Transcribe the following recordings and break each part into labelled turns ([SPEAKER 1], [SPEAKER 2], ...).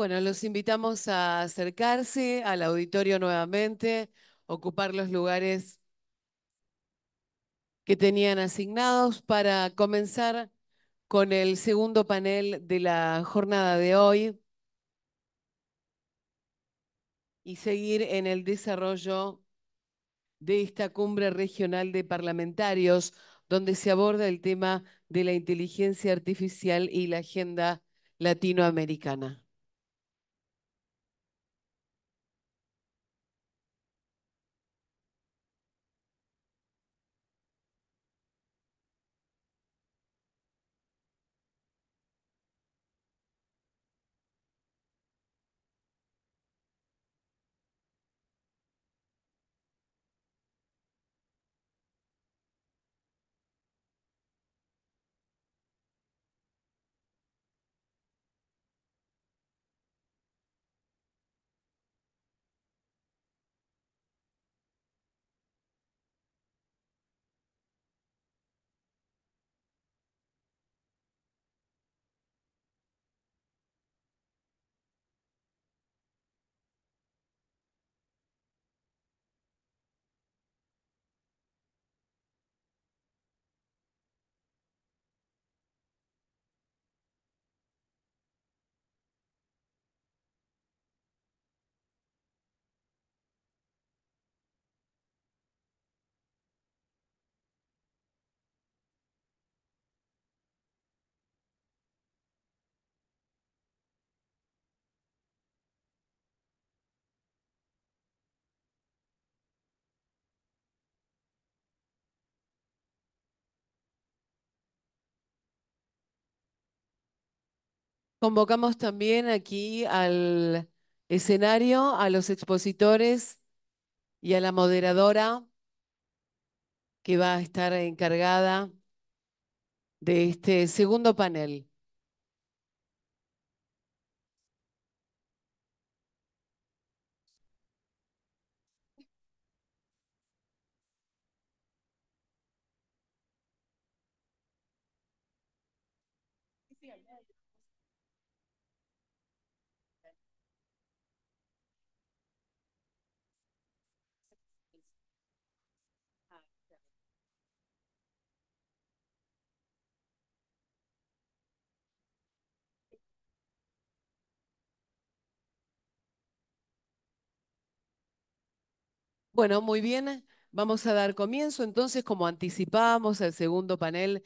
[SPEAKER 1] Bueno, los invitamos a acercarse al auditorio nuevamente, ocupar los lugares que tenían asignados para comenzar con el segundo panel de la jornada de hoy y seguir en el desarrollo de esta cumbre regional de parlamentarios donde se aborda el tema de la inteligencia artificial y la agenda latinoamericana. Convocamos también aquí al escenario a los expositores y a la moderadora que va a estar encargada de este segundo panel. Bueno, muy bien. Vamos a dar comienzo entonces, como anticipábamos, al segundo panel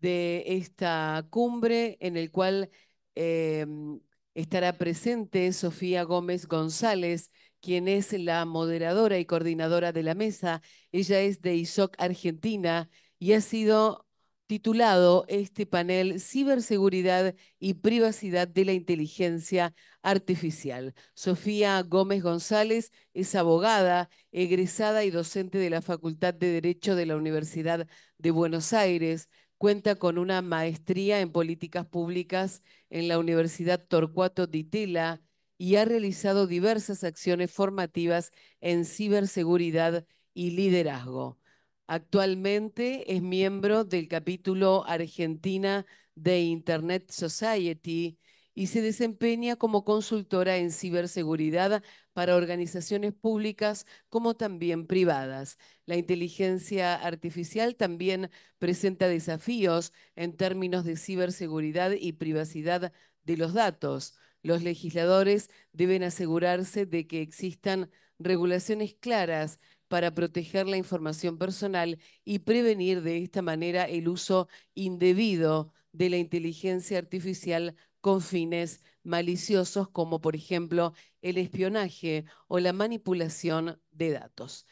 [SPEAKER 1] de esta cumbre en el cual em, estará presente Sofía Gómez González, quien es la moderadora y coordinadora de la mesa. Ella es de ISOC Argentina y ha sido titulado este panel Ciberseguridad y Privacidad de la Inteligencia Artificial. Sofía Gómez González es abogada, egresada y docente de la Facultad de Derecho de la Universidad de Buenos Aires. Cuenta con una maestría en políticas públicas en la Universidad Torcuato Di Tella y ha realizado diversas acciones formativas en ciberseguridad y liderazgo. Actualmente es miembro del capítulo Argentina de Internet Society y se desempeña como consultora en ciberseguridad para organizaciones públicas como también privadas. La inteligencia artificial también presenta desafíos en términos de ciberseguridad y privacidad de los datos. Los legisladores deben asegurarse de que existan regulaciones claras para proteger la información personal y prevenir de esta manera el uso indebido de la inteligencia artificial con fines maliciosos como por ejemplo el espionaje o la manipulación de datos.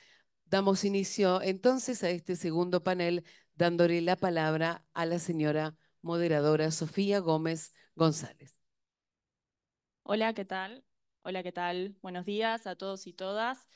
[SPEAKER 1] Damos inicio entonces a este segundo panel dándole la palabra a la señora moderadora Sofía Gómez González.
[SPEAKER 2] Hola, ¿qué tal? Hola, ¿qué tal? Buenos días a todos y todas.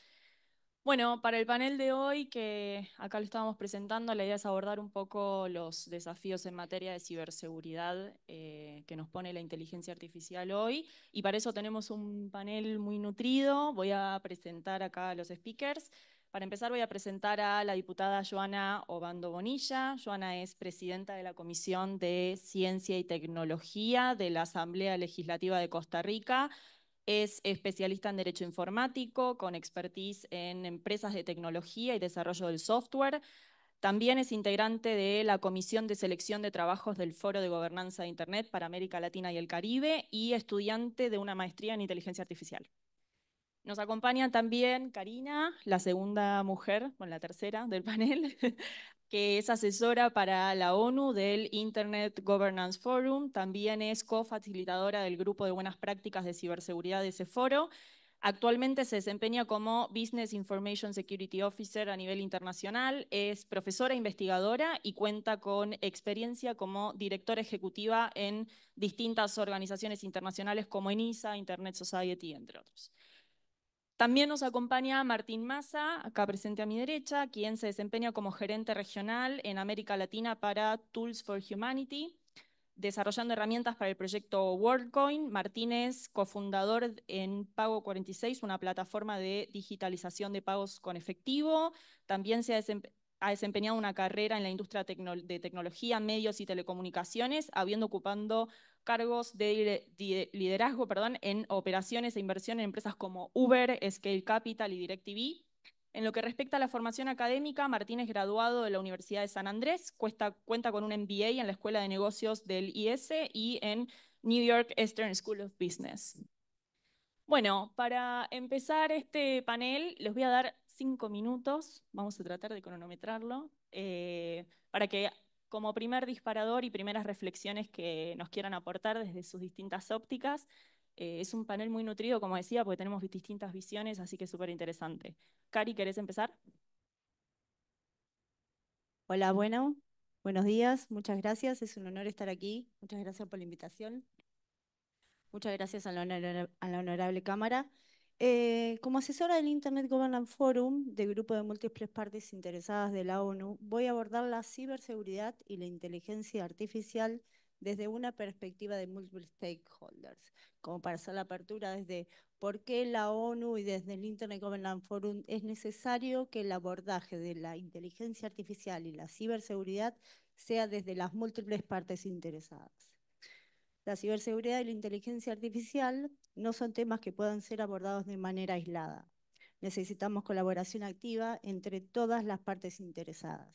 [SPEAKER 2] Bueno, para el panel de hoy, que acá lo estábamos presentando, la idea es abordar un poco los desafíos en materia de ciberseguridad eh, que nos pone la inteligencia artificial hoy. Y para eso tenemos un panel muy nutrido. Voy a presentar acá a los speakers. Para empezar, voy a presentar a la diputada Joana Obando Bonilla. Joana es presidenta de la Comisión de Ciencia y Tecnología de la Asamblea Legislativa de Costa Rica es especialista en Derecho Informático, con expertise en empresas de tecnología y desarrollo del software. También es integrante de la Comisión de Selección de Trabajos del Foro de Gobernanza de Internet para América Latina y el Caribe y estudiante de una maestría en Inteligencia Artificial. Nos acompaña también Karina, la segunda mujer, bueno, la tercera del panel, que es asesora para la ONU del Internet Governance Forum, también es cofacilitadora del grupo de buenas prácticas de ciberseguridad de ese foro. Actualmente se desempeña como Business Information Security Officer a nivel internacional, es profesora investigadora y cuenta con experiencia como directora ejecutiva en distintas organizaciones internacionales como ENISA, Internet Society, entre otros. También nos acompaña Martín Massa, acá presente a mi derecha, quien se desempeña como gerente regional en América Latina para Tools for Humanity, desarrollando herramientas para el proyecto WorldCoin. Martín es cofundador en Pago46, una plataforma de digitalización de pagos con efectivo. También se ha, desempeñado una carrera en la industria de tecnología, medios y telecomunicaciones, habiendo ocupando cargos de, liderazgo perdón, en operaciones e inversión en empresas como Uber, Scale Capital y DirecTV. En lo que respecta a la formación académica, Martín es graduado de la Universidad de San Andrés, cuenta con un MBA en la Escuela de Negocios del IS y en New York Eastern School of Business. Bueno, para empezar este panel, les voy a dar cinco minutos, vamos a tratar de cronometrarlo, eh, para que como primer disparador y primeras reflexiones que nos quieran aportar desde sus distintas ópticas. Eh, es un panel muy nutrido, como decía, porque tenemos distintas visiones, así que es súper interesante. Cari, ¿querés empezar?
[SPEAKER 3] Hola, bueno, buenos días, muchas gracias, es un honor estar aquí, muchas gracias por la invitación. Muchas gracias a la honorable Cámara. Eh, como asesora del Internet Governance Forum, de grupo de múltiples partes interesadas de la ONU, voy a abordar la ciberseguridad y la inteligencia artificial desde una perspectiva de múltiples stakeholders, como para hacer la apertura desde por qué la ONU y desde el Internet Governance Forum es necesario que el abordaje de la inteligencia artificial y la ciberseguridad sea desde las múltiples partes interesadas. La ciberseguridad y la inteligencia artificial no son temas que puedan ser abordados de manera aislada. Necesitamos colaboración activa entre todas las partes interesadas,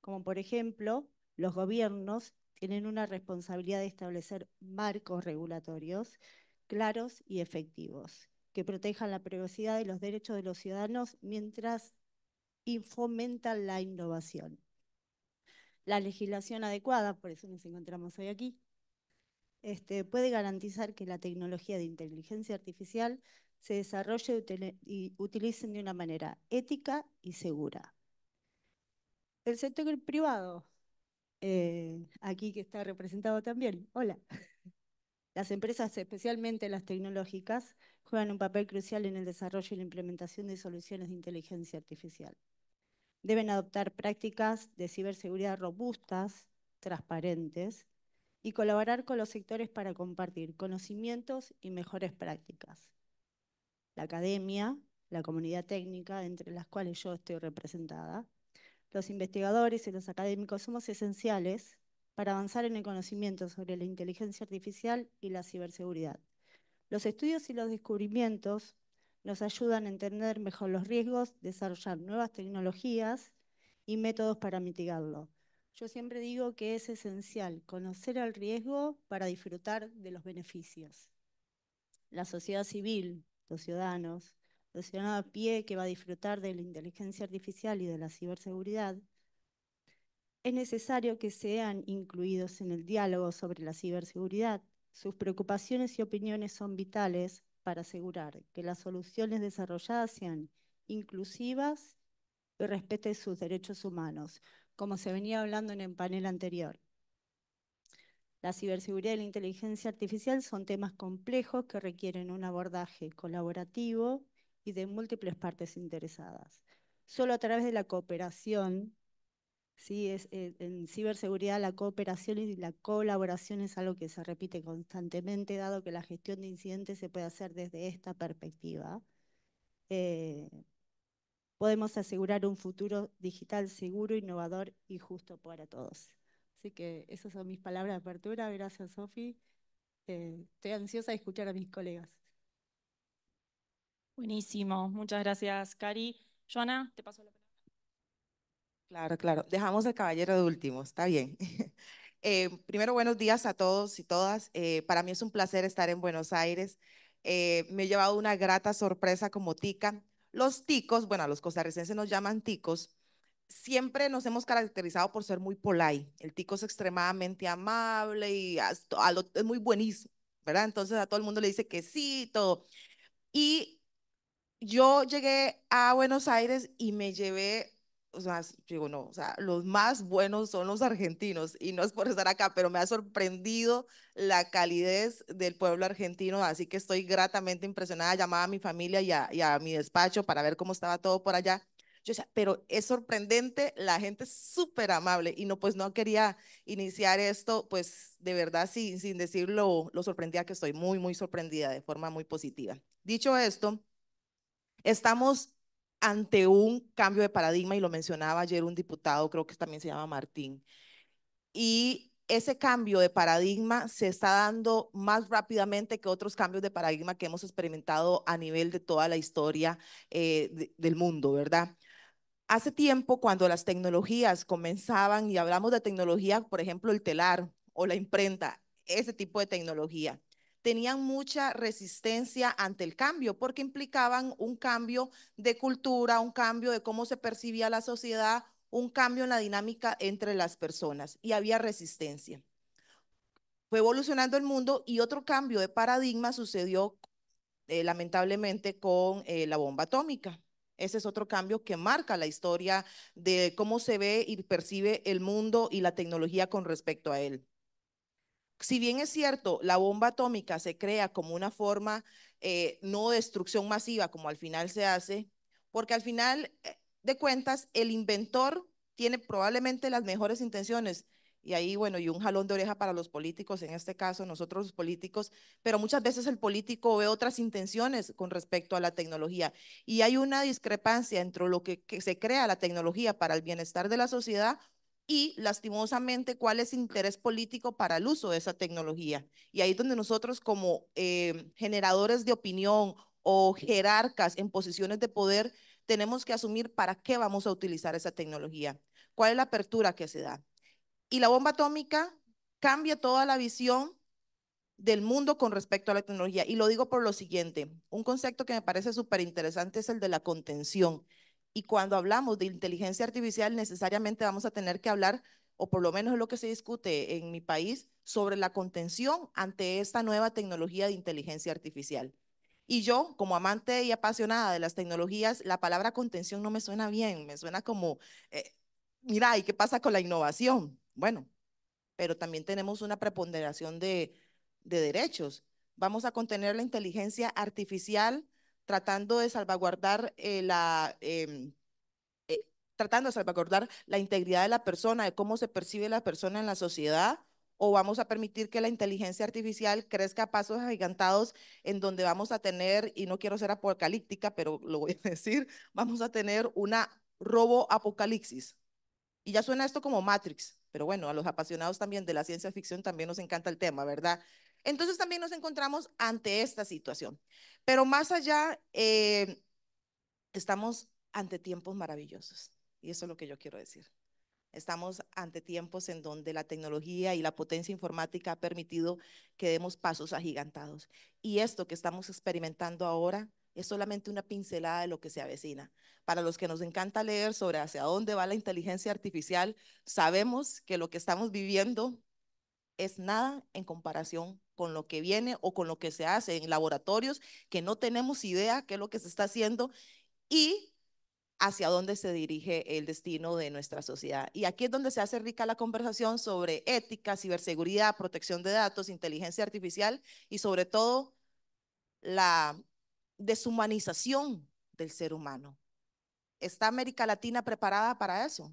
[SPEAKER 3] como por ejemplo los gobiernos tienen una responsabilidad de establecer marcos regulatorios claros y efectivos que protejan la privacidad y los derechos de los ciudadanos mientras fomentan la innovación. La legislación adecuada, por eso nos encontramos hoy aquí, este, puede garantizar que la tecnología de inteligencia artificial se desarrolle y utilicen de una manera ética y segura. El sector privado, eh, aquí que está representado también, hola. Las empresas, especialmente las tecnológicas, juegan un papel crucial en el desarrollo y la implementación de soluciones de inteligencia artificial. Deben adoptar prácticas de ciberseguridad robustas, transparentes y colaborar con los sectores para compartir conocimientos y mejores prácticas. La academia, la comunidad técnica, entre las cuales yo estoy representada, los investigadores y los académicos somos esenciales para avanzar en el conocimiento sobre la inteligencia artificial y la ciberseguridad. Los estudios y los descubrimientos nos ayudan a entender mejor los riesgos, desarrollar nuevas tecnologías y métodos para mitigarlo, yo siempre digo que es esencial conocer el riesgo para disfrutar de los beneficios. La sociedad civil, los ciudadanos, los ciudadanos a pie que va a disfrutar de la inteligencia artificial y de la ciberseguridad, es necesario que sean incluidos en el diálogo sobre la ciberseguridad. Sus preocupaciones y opiniones son vitales para asegurar que las soluciones desarrolladas sean inclusivas y respeten sus derechos humanos como se venía hablando en el panel anterior. La ciberseguridad y la inteligencia artificial son temas complejos que requieren un abordaje colaborativo y de múltiples partes interesadas. Solo a través de la cooperación, ¿sí? es, eh, en ciberseguridad la cooperación y la colaboración es algo que se repite constantemente, dado que la gestión de incidentes se puede hacer desde esta perspectiva. Eh, podemos asegurar un futuro digital seguro, innovador y justo para todos. Así que esas son mis palabras de apertura. Gracias, Sofi.
[SPEAKER 2] Eh, estoy ansiosa de escuchar a mis colegas. Buenísimo. Muchas gracias, Cari. Joana, te paso la palabra.
[SPEAKER 4] Claro, claro. Dejamos al caballero de último. Está bien. Eh, primero, buenos días a todos y todas. Eh, para mí es un placer estar en Buenos Aires. me he llevado una grata sorpresa como tica. Los ticos, bueno, los costarricenses nos llaman ticos, siempre nos hemos caracterizado por ser muy polai. El tico es extremadamente amable y es muy buenísimo, ¿verdad? Entonces a todo el mundo le dice que sí, todo. Y yo llegué a Buenos Aires y me llevé o sea, digo, no, o sea, los más buenos son los argentinos y no es por estar acá, pero me ha sorprendido la calidez del pueblo argentino, así que estoy gratamente impresionada, llamaba a mi familia y a, mi despacho para ver cómo estaba todo por allá. Yo pero es sorprendente, la gente es súper amable y no, pues no quería iniciar esto, pues de verdad sin, sin decirlo lo sorprendida que estoy, muy, muy sorprendida de forma muy positiva. Dicho esto, estamos ante un cambio de paradigma, y lo mencionaba ayer un diputado, creo que también se llama Martín. Y ese cambio de paradigma se está dando más rápidamente que otros cambios de paradigma que hemos experimentado a nivel de toda la historia eh, del mundo, ¿verdad? Hace tiempo, cuando las tecnologías comenzaban, y hablamos de tecnología, por ejemplo, el telar o la imprenta, ese tipo de tecnología, tenían mucha resistencia ante el cambio porque implicaban un cambio de cultura, un cambio de cómo se percibía la sociedad, un cambio en la dinámica entre las personas y había resistencia. Fue evolucionando el mundo y otro cambio de paradigma sucedió eh, lamentablemente con eh, la bomba atómica. Ese es otro cambio que marca la historia de cómo se ve y percibe el mundo y la tecnología con respecto a él si bien es cierto, la bomba atómica se crea como una forma eh, no de destrucción masiva, como al final se hace, porque al final eh, de cuentas el inventor tiene probablemente las mejores intenciones. Y ahí, bueno, y un jalón de oreja para los políticos, en este caso nosotros los políticos, pero muchas veces el político ve otras intenciones con respecto a la tecnología. Y hay una discrepancia entre lo que se crea la tecnología para el bienestar de la sociedad y lastimosamente cuál es interés político para el uso de esa tecnología. Y ahí es donde nosotros como eh, generadores de opinión o jerarcas en posiciones de poder tenemos que asumir para qué vamos a utilizar esa tecnología, cuál es la apertura que se da. Y la bomba atómica cambia toda la visión del mundo con respecto a la tecnología. Y lo digo por lo siguiente, un concepto que me parece súper interesante es el de la contención. Y cuando hablamos de inteligencia artificial, necesariamente vamos a tener que hablar, o por lo menos es lo que se discute en mi país, sobre la contención ante esta nueva tecnología de inteligencia artificial. Y yo, como amante y apasionada de las tecnologías, la palabra contención no me suena bien, me suena como, eh, mira, ¿y qué pasa con la innovación? Bueno, pero también tenemos una preponderación de derechos. Vamos a contener la inteligencia artificial tratando de salvaguardar eh, la... Em, eh, tratando de salvaguardar la integridad de la persona, de cómo se percibe la persona en la sociedad, o vamos a permitir que la inteligencia artificial crezca a pasos agigantados en donde vamos a tener, y no quiero ser apocalíptica, pero lo voy a decir, vamos a tener una robo apocalipsis. Y ya suena esto como Matrix, pero bueno, a los apasionados también de la ciencia ficción también nos encanta el tema, ¿verdad? Entonces también nos encontramos ante esta situación. Pero más allá, eh, estamos ante tiempos maravillosos. Y eso es lo que yo quiero decir. Estamos ante tiempos en donde la tecnología y la potencia informática ha permitido que demos pasos agigantados. Y esto que estamos experimentando ahora es solamente una pincelada de lo que se avecina. Para los que nos encanta leer sobre hacia dónde va la inteligencia artificial, sabemos que lo que estamos viviendo es nada en comparación con lo que viene o con lo que se hace en laboratorios que no tenemos idea qué es lo que se está haciendo y hacia dónde se dirige el destino de nuestra sociedad. Y aquí es donde se hace rica la conversación sobre ética, ciberseguridad, protección de datos, inteligencia artificial y sobre todo la deshumanización del ser humano. ¿Está América Latina preparada para eso?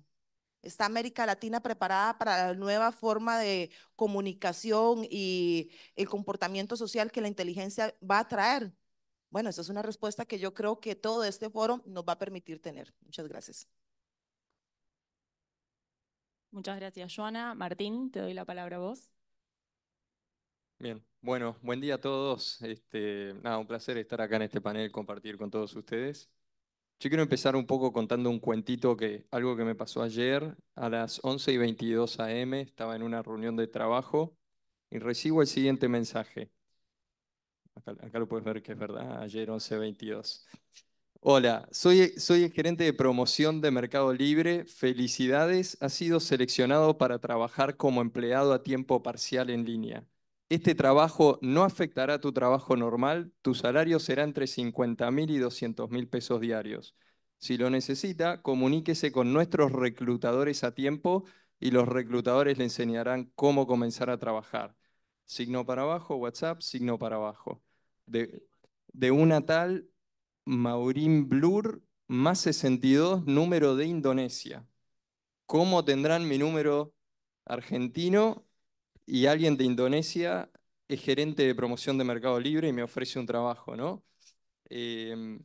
[SPEAKER 4] ¿Está América Latina preparada para la nueva forma de comunicación y el comportamiento social que la inteligencia va a traer? Bueno, esa es una respuesta que yo creo que todo este foro nos va a permitir tener. Muchas gracias.
[SPEAKER 2] Muchas gracias, Joana. Martín, te doy la palabra a vos.
[SPEAKER 5] Bien, bueno, buen día a todos. Este, nada, un placer estar acá en este panel, compartir con todos ustedes. Yo quiero empezar un poco contando un cuentito que algo que me pasó ayer a las 11 y 22 am. Estaba en una reunión de trabajo y recibo el siguiente mensaje. Acá, lo puedes ver que es verdad, ayer 11 22. Hola, soy, soy el gerente de promoción de Mercado Libre. Felicidades, has sido seleccionado para trabajar como empleado a tiempo parcial en línea. Este trabajo no afectará tu trabajo normal, tu salario será entre 50.000 y 200.000 pesos diarios. Si lo necesita, comuníquese con nuestros reclutadores a tiempo y los reclutadores le enseñarán cómo comenzar a trabajar. Signo para abajo, WhatsApp, signo para abajo. De, una tal Maurín Blur, más 62, número de Indonesia. ¿Cómo tendrán mi número argentino y alguien de Indonesia es gerente de promoción de Mercado Libre y me ofrece un trabajo, ¿no? Em,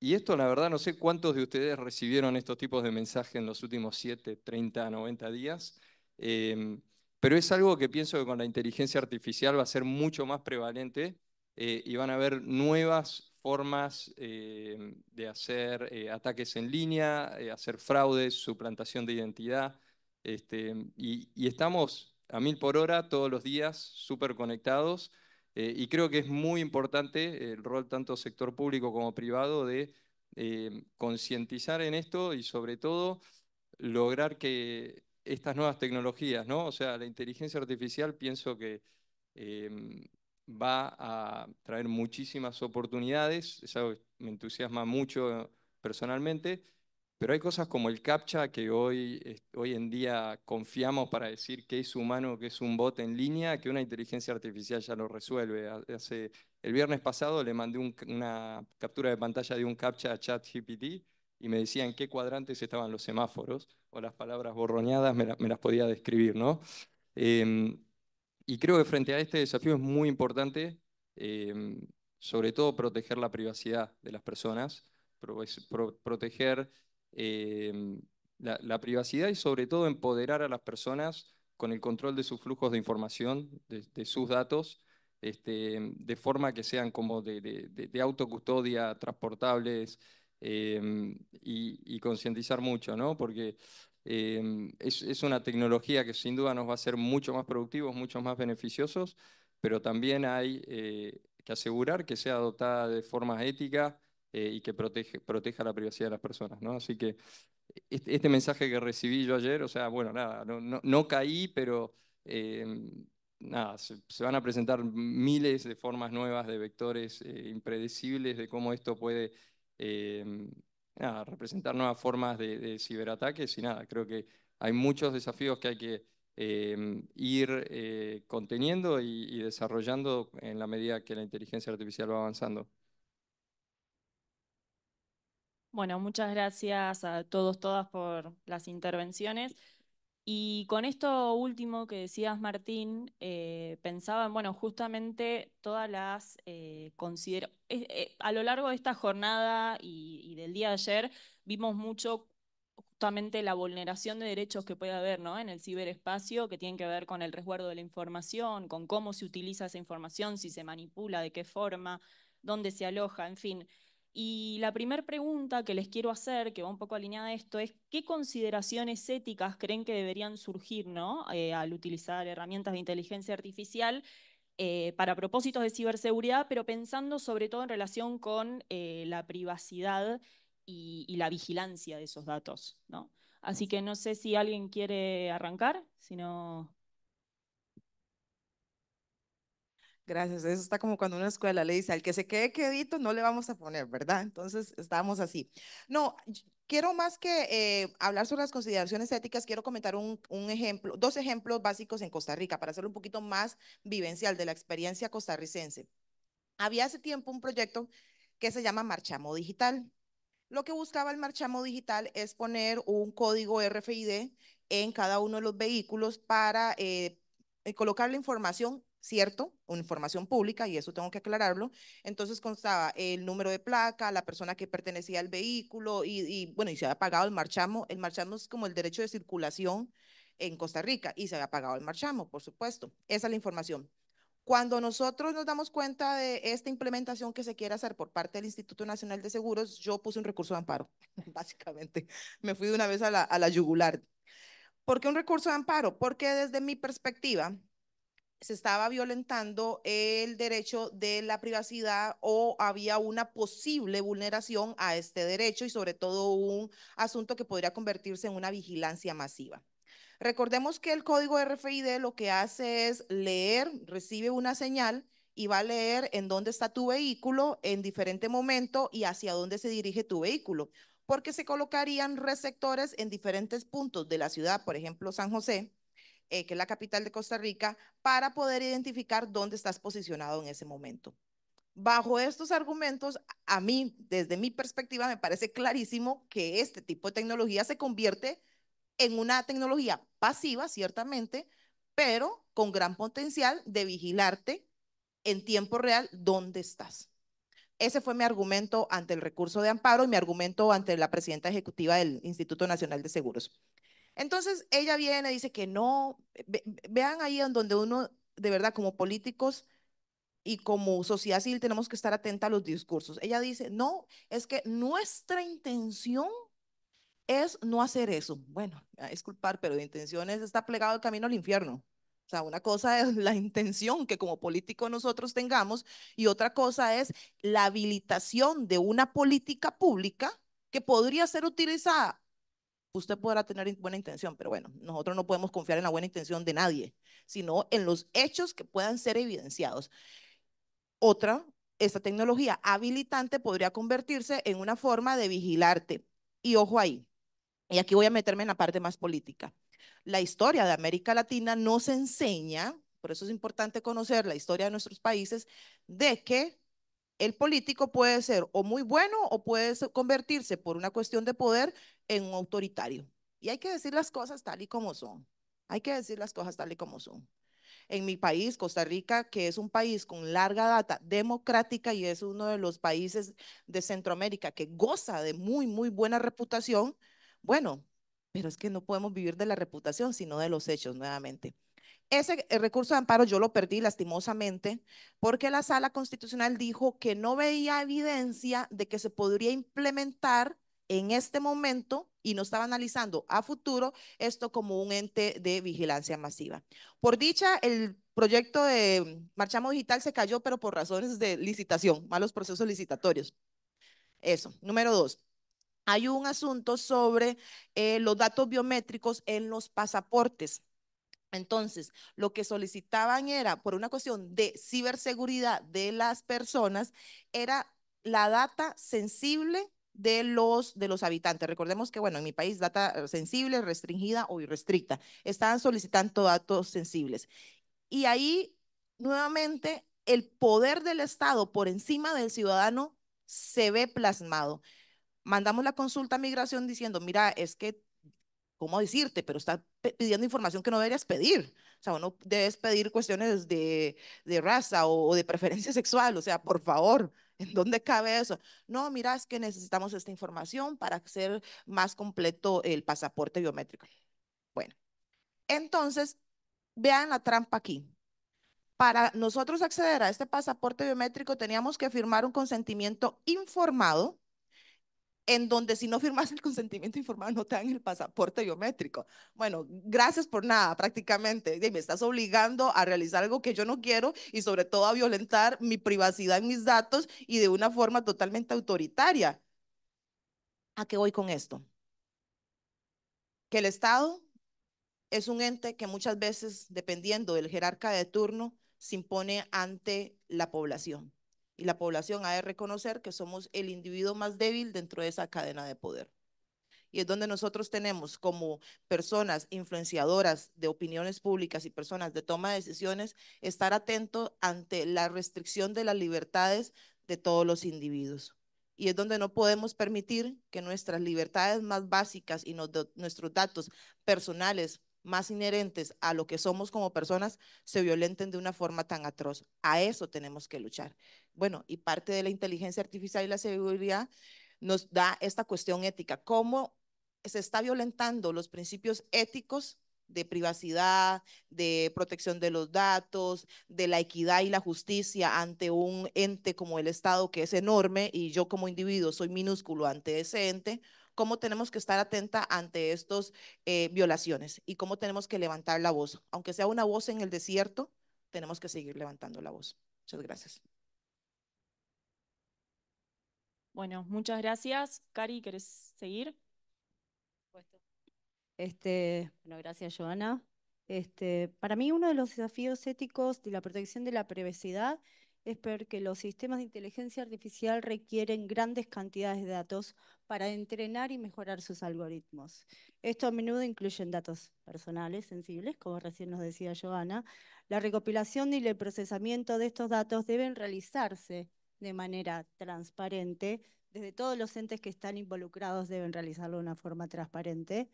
[SPEAKER 5] y esto, la verdad, no sé cuántos de ustedes recibieron estos tipos de mensajes en los últimos 7, 30, 90 días, em, pero es algo que pienso que con la inteligencia artificial va a ser mucho más prevalente eh, y van a haber nuevas formas em, de hacer eh, ataques en línea, eh, hacer fraudes, suplantación de identidad, este, y estamos a mil por hora todos los días, súper conectados. Eh, y creo que es muy importante el rol tanto sector público como privado de eh, concientizar en esto y sobre todo lograr que estas nuevas tecnologías, ¿no? O sea, la inteligencia artificial pienso que em, va a traer muchísimas oportunidades, es me entusiasma mucho personalmente, pero hay cosas como el CAPTCHA que hoy, hoy en día confiamos para decir que es humano, que es un bot en línea, que una inteligencia artificial ya lo resuelve. Hace, el viernes pasado le mandé una captura de pantalla de un CAPTCHA a ChatGPT y me decía en qué cuadrantes estaban los semáforos o las palabras borroneadas me, las podía describir. ¿no? Em, y creo que frente a este desafío es muy importante, em, sobre todo, proteger la privacidad de las personas, proteger Em, la, privacidad y sobre todo empoderar a las personas con el control de sus flujos de información, de, sus datos, este, de forma que sean como de, autocustodia, transportables em, y, concientizar mucho, ¿no? Porque em, es, una tecnología que sin duda nos va a hacer mucho más productivos, mucho más beneficiosos, pero también hay eh, que asegurar que sea dotada de formas ética eh, y que protege, proteja la privacidad de las personas. Así que este, mensaje que recibí yo ayer, o sea, bueno, nada, no, no, caí, pero eh, nada, se, van a presentar miles de formas nuevas de vectores eh, impredecibles de cómo esto puede representar nuevas formas de, ciberataques y nada, creo que hay muchos desafíos que hay que... ir conteniendo y, y desarrollando en la medida que la inteligencia artificial va avanzando.
[SPEAKER 2] Bueno, muchas gracias a todos, todas por las intervenciones. Y con esto último que decías, Martín, eh, pensaba bueno, justamente todas las eh, considero eh, eh, a lo largo de esta jornada y, del día de ayer vimos mucho justamente la vulneración de derechos que puede haber en el ciberespacio, que tiene que ver con el resguardo de la información, con cómo se utiliza esa información, si se manipula, de qué forma, dónde se aloja, en fin. Y la primera pregunta que les quiero hacer, que va un poco alineada a esto, es qué consideraciones éticas creen que deberían surgir ¿no? Eh, al utilizar herramientas de inteligencia artificial eh, para propósitos de ciberseguridad, pero pensando sobre todo en relación con eh, la privacidad y, la vigilancia de esos datos. Así que no sé si alguien quiere
[SPEAKER 4] arrancar, si no... Gracias. Eso está como cuando una escuela le dice, al que se quede quedito no le vamos a poner, ¿verdad? Entonces, estamos así. No, quiero más que eh, hablar sobre las consideraciones éticas, quiero comentar un, ejemplo, dos ejemplos básicos en Costa Rica para hacerlo un poquito más vivencial de la experiencia costarricense. Había hace tiempo un proyecto que se llama Marchamo Digital. Lo que buscaba el Marchamo Digital es poner un código RFID en cada uno de los vehículos para eh, eh, colocar la información cierto, una información pública, y eso tengo que aclararlo. Entonces constaba el número de placa, la persona que pertenecía al vehículo y, bueno, y se había pagado el marchamo. El marchamo es como el derecho de circulación en Costa Rica y se había pagado el marchamo, por supuesto. Esa es la información. Cuando nosotros nos damos cuenta de esta implementación que se quiere hacer por parte del Instituto Nacional de Seguros, yo puse un recurso de amparo, básicamente. Me fui de una vez a la, a la yugular. ¿Por qué un recurso de amparo? Porque desde mi perspectiva, se estaba violentando el derecho de la privacidad o había una posible vulneración a este derecho y sobre todo un asunto que podría convertirse en una vigilancia masiva. Recordemos que el código RFID lo que hace es leer, recibe una señal y va a leer en dónde está tu vehículo en diferente momento y hacia dónde se dirige tu vehículo, porque se colocarían receptores en diferentes puntos de la ciudad, por ejemplo San José, eh, que es la capital de Costa Rica, para poder identificar dónde estás posicionado en ese momento. Bajo estos argumentos, a mí, desde mi perspectiva, me parece clarísimo que este tipo de tecnología se convierte en una tecnología pasiva, ciertamente, pero con gran potencial de vigilarte en tiempo real dónde estás. Ese fue mi argumento ante el recurso de amparo y mi argumento ante la presidenta ejecutiva del Instituto Nacional de Seguros. Entonces ella viene, y dice que no, eh, vean ahí en donde uno, de verdad, como políticos y como sociedad civil tenemos que estar atenta a los discursos. Ella dice, no, es que nuestra intención es no hacer eso. Bueno, es culpar, pero de intenciones está plegado el camino al infierno. O sea, una cosa es la intención que como político nosotros tengamos y otra cosa es la habilitación de una política pública que podría ser utilizada Usted podrá tener buena intención, pero bueno, nosotros no podemos confiar en la buena intención de nadie, sino en los hechos que puedan ser evidenciados. Otra, esta tecnología habilitante podría convertirse en una forma de vigilarte. Y ojo ahí, y aquí voy a meterme en la parte más política. La historia de América Latina nos enseña, por eso es importante conocer la historia de nuestros países, de que el político puede ser o muy bueno o puede convertirse por una cuestión de poder en un autoritario. Y hay que decir las cosas tal y como son. Hay que decir las cosas tal y como son. En mi país, Costa Rica, que es un país con larga data democrática y es uno de los países de Centroamérica que goza de muy, muy buena reputación, bueno, pero es que no podemos vivir de la reputación, sino de los hechos nuevamente. Ese recurso de amparo yo lo perdí lastimosamente porque la sala constitucional dijo que no veía evidencia de que se podría implementar en este momento y no estaba analizando a futuro esto como un ente de vigilancia masiva. Por dicha, el proyecto de Marchamo Digital se cayó, pero por razones de licitación, malos procesos licitatorios. Eso. Número dos, hay un asunto sobre eh, los datos biométricos en los pasaportes. Entonces, lo que solicitaban era, por una cuestión de ciberseguridad de las personas, era la data sensible de los, de los habitantes. Recordemos que, bueno, en mi país, data sensible, restringida o irrestricta. Estaban solicitando datos sensibles. Y ahí, nuevamente, el poder del Estado por encima del ciudadano se ve plasmado mandamos la consulta a migración diciendo, mira, es que ¿cómo decirte? Pero está pidiendo información que no deberías pedir. O sea, no debes pedir cuestiones de, de raza o, o, de preferencia sexual. O sea, por favor, ¿en dónde cabe eso? No, mira, es que necesitamos esta información para hacer más completo el pasaporte biométrico. Bueno, entonces, vean la trampa aquí. Para nosotros acceder a este pasaporte biométrico teníamos que firmar un consentimiento informado en donde si no firmas el consentimiento informado no te dan el pasaporte biométrico. Bueno, gracias por nada, prácticamente. Me estás obligando a realizar algo que yo no quiero y sobre todo a violentar mi privacidad en mis datos y de una forma totalmente autoritaria. ¿A qué voy con esto? Que el Estado es un ente que muchas veces, dependiendo del jerarca de turno, se impone ante la población y la población ha de reconocer que somos el individuo más débil dentro de esa cadena de poder. Y es donde nosotros tenemos como personas influenciadoras de opiniones públicas y personas de toma de decisiones, estar atento ante la restricción de las libertades de todos los individuos. Y es donde no podemos permitir que nuestras libertades más básicas y nuestros datos personales más inherentes a lo que somos como personas se violenten de una forma tan atroz. A eso tenemos que luchar. Bueno, y parte de la inteligencia artificial y la seguridad nos da esta cuestión ética. ¿Cómo se está violentando los principios éticos de privacidad, de protección de los datos, de la equidad y la justicia ante un ente como el Estado que es enorme y yo como individuo soy minúsculo ante ese ente, cómo tenemos que estar atenta ante estas eh, violaciones y cómo tenemos que levantar la voz. Aunque sea una voz en el desierto, tenemos que seguir levantando la voz. Muchas gracias.
[SPEAKER 2] Bueno, muchas gracias. Cari, Quieres seguir? Este, bueno, gracias, Joana.
[SPEAKER 3] Este, para mí, uno de los desafíos éticos de la protección de la privacidad es porque los sistemas de inteligencia artificial requieren grandes cantidades de datos para entrenar y mejorar sus algoritmos. Esto a menudo incluye datos personales sensibles, como recién nos decía Joana. La recopilación y el procesamiento de estos datos deben realizarse de manera transparente, desde todos los entes que están involucrados deben realizarlo de una forma transparente,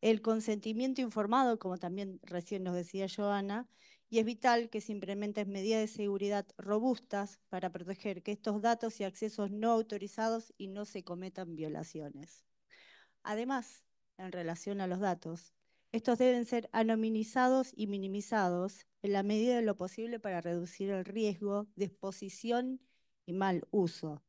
[SPEAKER 3] el consentimiento informado, como también recién nos decía Joana, y es vital que se implementen medidas de seguridad robustas para proteger que estos datos y accesos no autorizados y no se cometan violaciones. Además, en relación a los datos, estos deben ser anonimizados y minimizados en la medida de lo posible para reducir el riesgo de exposición y mal uso.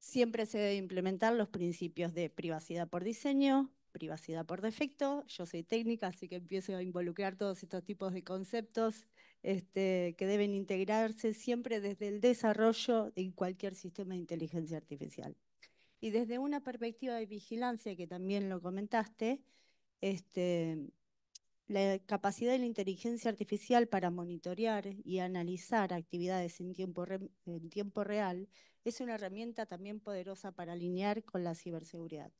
[SPEAKER 3] Siempre se deben implementar los principios de privacidad por diseño, privacidad por defecto. Yo soy técnica, así que empiezo a involucrar todos estos tipos de conceptos este, que deben integrarse siempre desde el desarrollo en cualquier sistema de inteligencia artificial. Y desde una perspectiva de vigilancia, que también lo comentaste, este, la capacidad de la inteligencia artificial para monitorear y analizar actividades en tiempo, en tiempo real es una herramienta también poderosa para alinear con la ciberseguridad,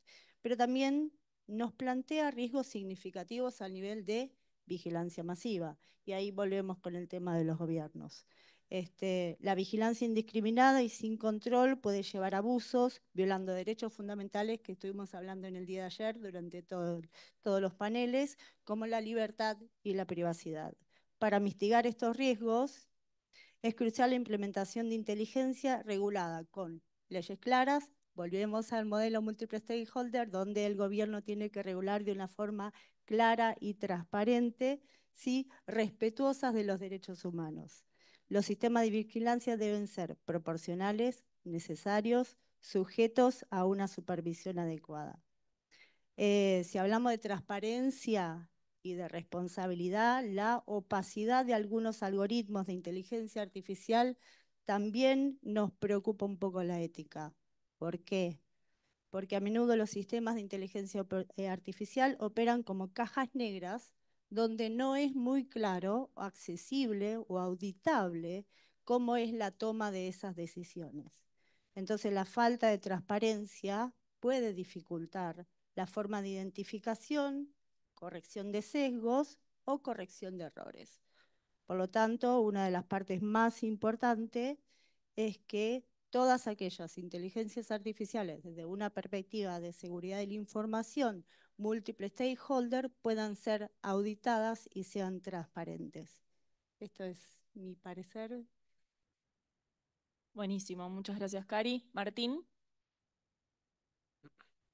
[SPEAKER 3] pero también nos plantea riesgos significativos al nivel de vigilancia masiva, y ahí volvemos con el tema de los gobiernos. Este, la vigilancia indiscriminada y sin control puede llevar a abusos, violando derechos fundamentales que estuvimos hablando en el día de ayer durante todos los paneles, como la libertad y la privacidad. Para mitigar estos riesgos es crucial la implementación de inteligencia regulada con leyes claras, volvemos al modelo múltiple stakeholder, donde el gobierno tiene que regular de una forma clara y transparente, ¿sí? respetuosas de los derechos humanos los sistemas de vigilancia deben ser proporcionales, necesarios, sujetos a una supervisión adecuada. Eh, si hablamos de transparencia y de responsabilidad, la opacidad de algunos algoritmos de inteligencia artificial también nos preocupa un poco la ética. ¿Por qué? Porque a menudo los sistemas de inteligencia eh, artificial operan como cajas negras donde no es muy claro, accesible o auditable cómo es la toma de esas decisiones. Entonces, la falta de transparencia puede dificultar la forma de identificación, corrección de sesgos o corrección de errores. Por lo tanto, una de las partes más importantes es que todas aquellas inteligencias artificiales desde una perspectiva de seguridad de la información múltiples stakeholders puedan ser auditadas y sean transparentes.
[SPEAKER 2] Esto es mi parecer. Buenísimo, muchas gracias, Cari. Martín.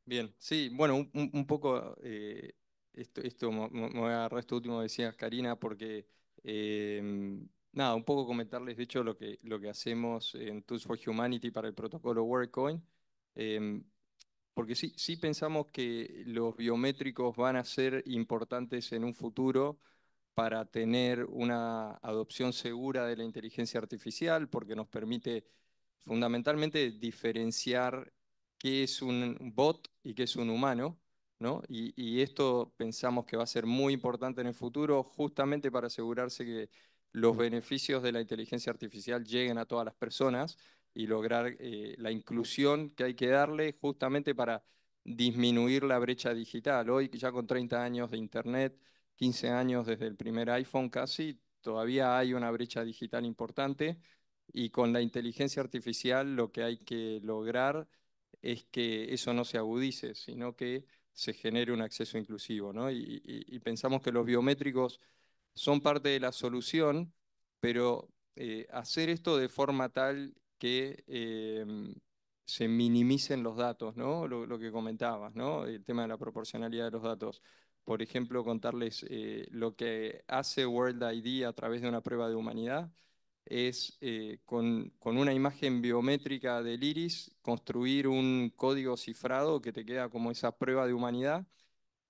[SPEAKER 5] Bien, sí, bueno, un, poco eh, esto, esto me, voy a agarrar esto último que decías, Karina, porque em, nada, un poco comentarles, de hecho, lo que, lo que hacemos en Tools for Humanity para el protocolo WorkCoin. Em, porque sí, pensamos que los biométricos van a ser importantes en un futuro para tener una adopción segura de la inteligencia artificial, porque nos permite fundamentalmente diferenciar qué es un bot y qué es un humano, Y, y esto pensamos que va a ser muy importante en el futuro, justamente para asegurarse que los beneficios de la inteligencia artificial lleguen a todas las personas y lograr eh, la inclusión que hay que darle justamente para disminuir la brecha digital. Hoy ya con 30 años de Internet, 15 años desde el primer iPhone casi, todavía hay una brecha digital importante y con la inteligencia artificial lo que hay que lograr es que eso no se agudice, sino que se genere un acceso inclusivo. ¿no? Y, pensamos que los biométricos son parte de la solución, pero eh, hacer esto de forma tal que em, se minimicen los datos, ¿no? Lo, que comentabas, ¿no? El tema de la proporcionalidad de los datos. Por ejemplo, contarles eh, lo que hace World ID a través de una prueba de humanidad es eh, con, con, una imagen biométrica del iris construir un código cifrado que te queda como esa prueba de humanidad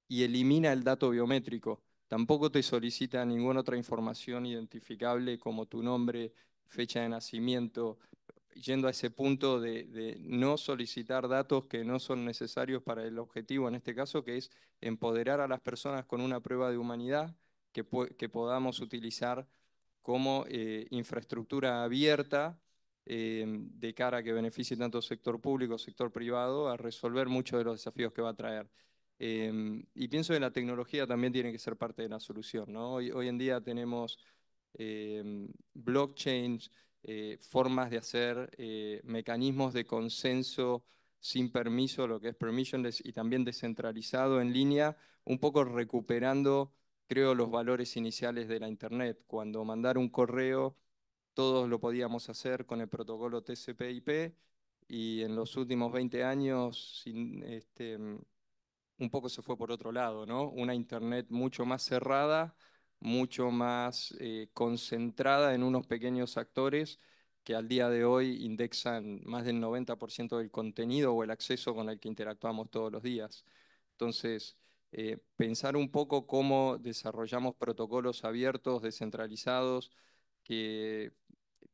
[SPEAKER 5] y elimina el dato biométrico. Tampoco te solicita ninguna otra información identificable como tu nombre, fecha de nacimiento, yendo a ese punto de, no solicitar datos que no son necesarios para el objetivo, en este caso, que es empoderar a las personas con una prueba de humanidad que, que podamos utilizar como eh, infraestructura abierta eh, de cara a que beneficie tanto sector público, sector privado, a resolver muchos de los desafíos que va a traer. Em, y pienso que la tecnología también tiene que ser parte de la solución. Hoy, hoy en día tenemos em, blockchains, eh, formas de hacer eh, mecanismos de consenso sin permiso, lo que es permissionless, y también descentralizado en línea, un poco recuperando, creo, los valores iniciales de la Internet. Cuando mandar un correo, todos lo podíamos hacer con el protocolo TCP/IP, y en los últimos 20 años, este, un poco se fue por otro lado, ¿no? Una Internet mucho más cerrada, mucho más eh, concentrada en unos pequeños actores que al día de hoy indexan más del 90% del contenido o el acceso con el que interactuamos todos los días. Entonces, eh, pensar un poco cómo desarrollamos protocolos abiertos, descentralizados, que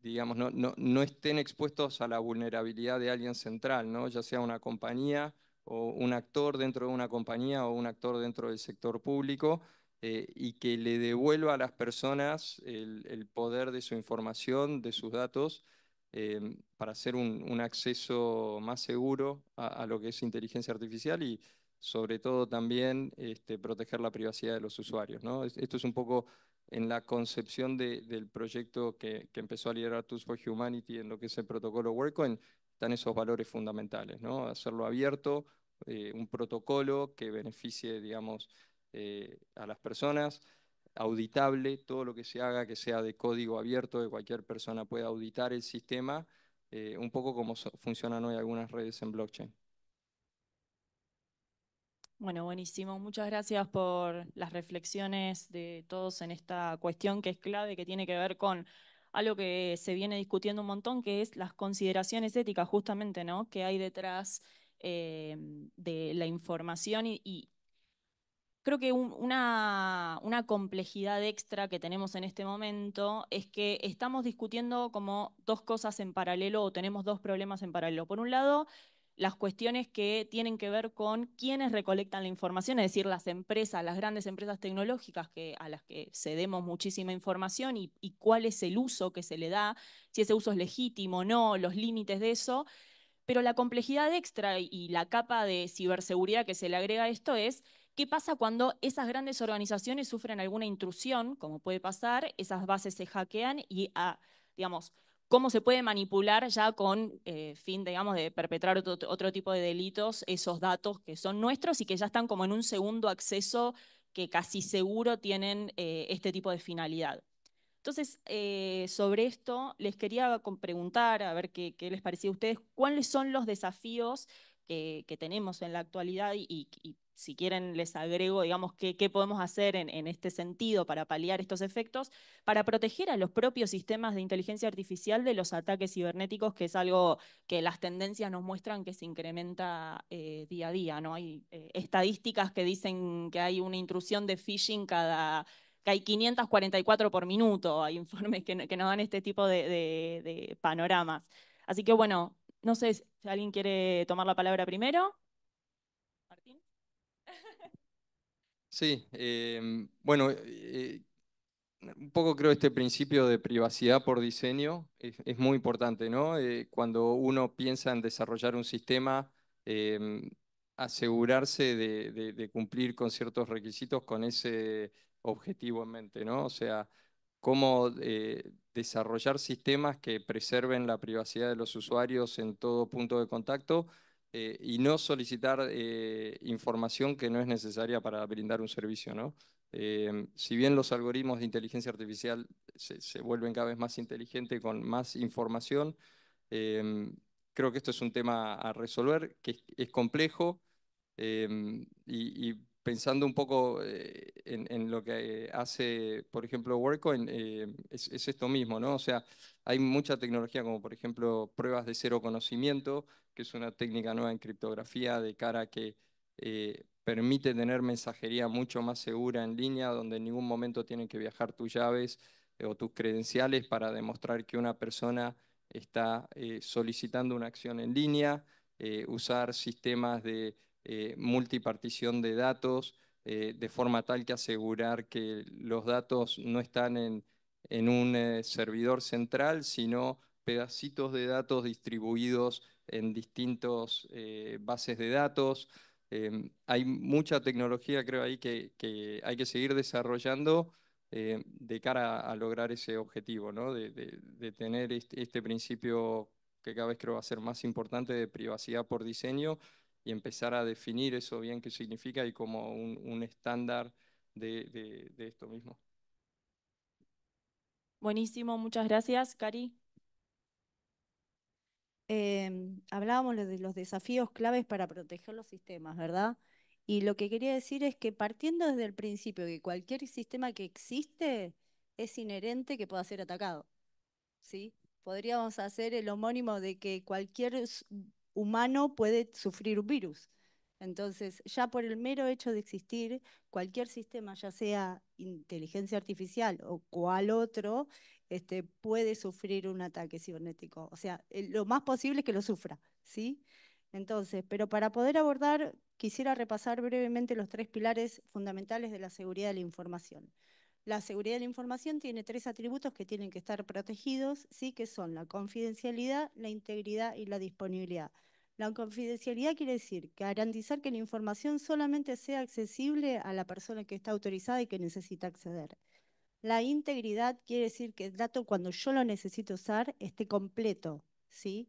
[SPEAKER 5] digamos, no, no, estén expuestos a la vulnerabilidad de alguien central, ¿no? ya sea una compañía o un actor dentro de una compañía o un actor dentro del sector público, eh, y que le devuelva a las personas el, poder de su información, de sus datos, em, para hacer un, acceso más seguro a, lo que es inteligencia artificial y sobre todo también este, proteger la privacidad de los usuarios. Esto es un poco en la concepción del proyecto que, empezó a liderar Tools for Humanity en lo que es el protocolo WorkCoin, están esos valores fundamentales, ¿no? Hacerlo abierto, eh, un protocolo que beneficie, digamos, eh, a las personas, auditable, todo lo que se haga que sea de código abierto, que cualquier persona pueda auditar el sistema, eh, un poco como funcionan hoy algunas redes en blockchain.
[SPEAKER 2] Bueno, buenísimo. Muchas gracias por las reflexiones de todos en esta cuestión que es clave, que tiene que ver con algo que se viene discutiendo un montón, que es las consideraciones éticas, justamente, ¿no? Que hay detrás eh, de la información y, Creo que una, complejidad extra que tenemos en este momento es que estamos discutiendo como dos cosas en paralelo o tenemos dos problemas en paralelo. Por un lado, las cuestiones que tienen que ver con quiénes recolectan la información, es decir, las empresas, las grandes empresas tecnológicas que, a las que cedemos muchísima información y, y cuál es el uso que se le da, si ese uso es legítimo o no, los límites de eso. Pero la complejidad extra y la capa de ciberseguridad que se le agrega a esto es ¿Qué pasa cuando esas grandes organizaciones sufren alguna intrusión, como puede pasar, esas bases se hackean y, ah, digamos, cómo se puede manipular ya con eh, fin, digamos, de perpetrar otro, tipo de delitos esos datos que son nuestros y que ya están como en un segundo acceso que casi seguro tienen eh, este tipo de finalidad. Entonces, eh, sobre esto les quería preguntar, a ver qué, les parecía a ustedes, cuáles son los desafíos que, tenemos en la actualidad y, y si quieren les agrego, digamos, qué, qué podemos hacer en, este sentido para paliar estos efectos, para proteger a los propios sistemas de inteligencia artificial de los ataques cibernéticos, que es algo que las tendencias nos muestran que se incrementa eh, día a día. ¿no? Hay eh, estadísticas que dicen que hay una intrusión de phishing cada que hay 544 por minuto, hay informes que, nos dan este tipo de panoramas. Así que bueno, no sé si alguien quiere tomar la palabra primero.
[SPEAKER 5] Sí, em, bueno, eh, un poco creo este principio de privacidad por diseño es, muy importante, ¿no? Eh, cuando uno piensa en desarrollar un sistema, em, asegurarse de, de, cumplir con ciertos requisitos con ese objetivo en mente, ¿no? O sea, cómo eh, desarrollar sistemas que preserven la privacidad de los usuarios en todo punto de contacto eh, y no solicitar eh, información que no es necesaria para brindar un servicio. ¿no? Em, si bien los algoritmos de inteligencia artificial se, vuelven cada vez más inteligentes con más información, em, creo que esto es un tema a resolver, que es, complejo em, y pensando un poco eh, en, lo que hace, por ejemplo, WorkCoin, eh, es, esto mismo, ¿no? O sea, hay mucha tecnología como, por ejemplo, pruebas de cero conocimiento, que es una técnica nueva en criptografía de cara que eh, permite tener mensajería mucho más segura en línea, donde en ningún momento tienen que viajar tus llaves o tus credenciales para demostrar que una persona está solicitando una acción en línea, usar sistemas de eh, multipartición de datos, eh, de forma tal que asegurar que los datos no están en, un eh, servidor central, sino pedacitos de datos distribuidos en distintos bases de datos. Em, hay mucha tecnología, creo, ahí que, hay que seguir desarrollando em, de cara a, lograr ese objetivo, ¿no? de, tener este, este principio que cada vez creo va a ser más importante de privacidad por diseño, y empezar a definir eso bien qué significa y como un, estándar de, esto mismo.
[SPEAKER 2] Buenísimo, muchas gracias, Cari.
[SPEAKER 3] Em, hablábamos de los desafíos claves para proteger los sistemas, ¿verdad? Y lo que quería decir es que partiendo desde el principio que cualquier sistema que existe es inherente que pueda ser atacado, ¿sí? Podríamos hacer el homónimo de que cualquier humano puede sufrir un virus. Entonces, ya por el mero hecho de existir, cualquier sistema, ya sea inteligencia artificial o cual otro, este, puede sufrir un ataque cibernético. O sea, eh, lo más posible es que lo sufra, ¿sí? Entonces, pero para poder abordar, quisiera repasar brevemente los tres pilares fundamentales de la seguridad de la información. La seguridad de la información tiene tres atributos que tienen que estar protegidos, sí, que son la confidencialidad, la integridad y la disponibilidad. La confidencialidad quiere decir garantizar que la información solamente sea accesible a la persona que está autorizada y que necesita acceder. La integridad quiere decir que el dato cuando yo lo necesito usar esté completo, ¿sí?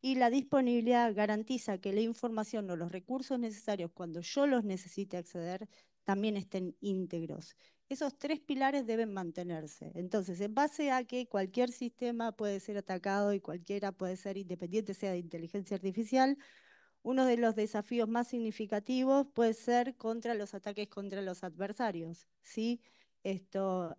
[SPEAKER 3] Y la disponibilidad garantiza que la información o los recursos necesarios cuando yo los necesite acceder también estén íntegros. Esos tres pilares deben mantenerse. Entonces, en base a que cualquier sistema puede ser atacado y cualquiera puede ser independiente, sea de inteligencia artificial, uno de los desafíos más significativos puede ser contra los ataques contra los adversarios. ¿sí? Esto,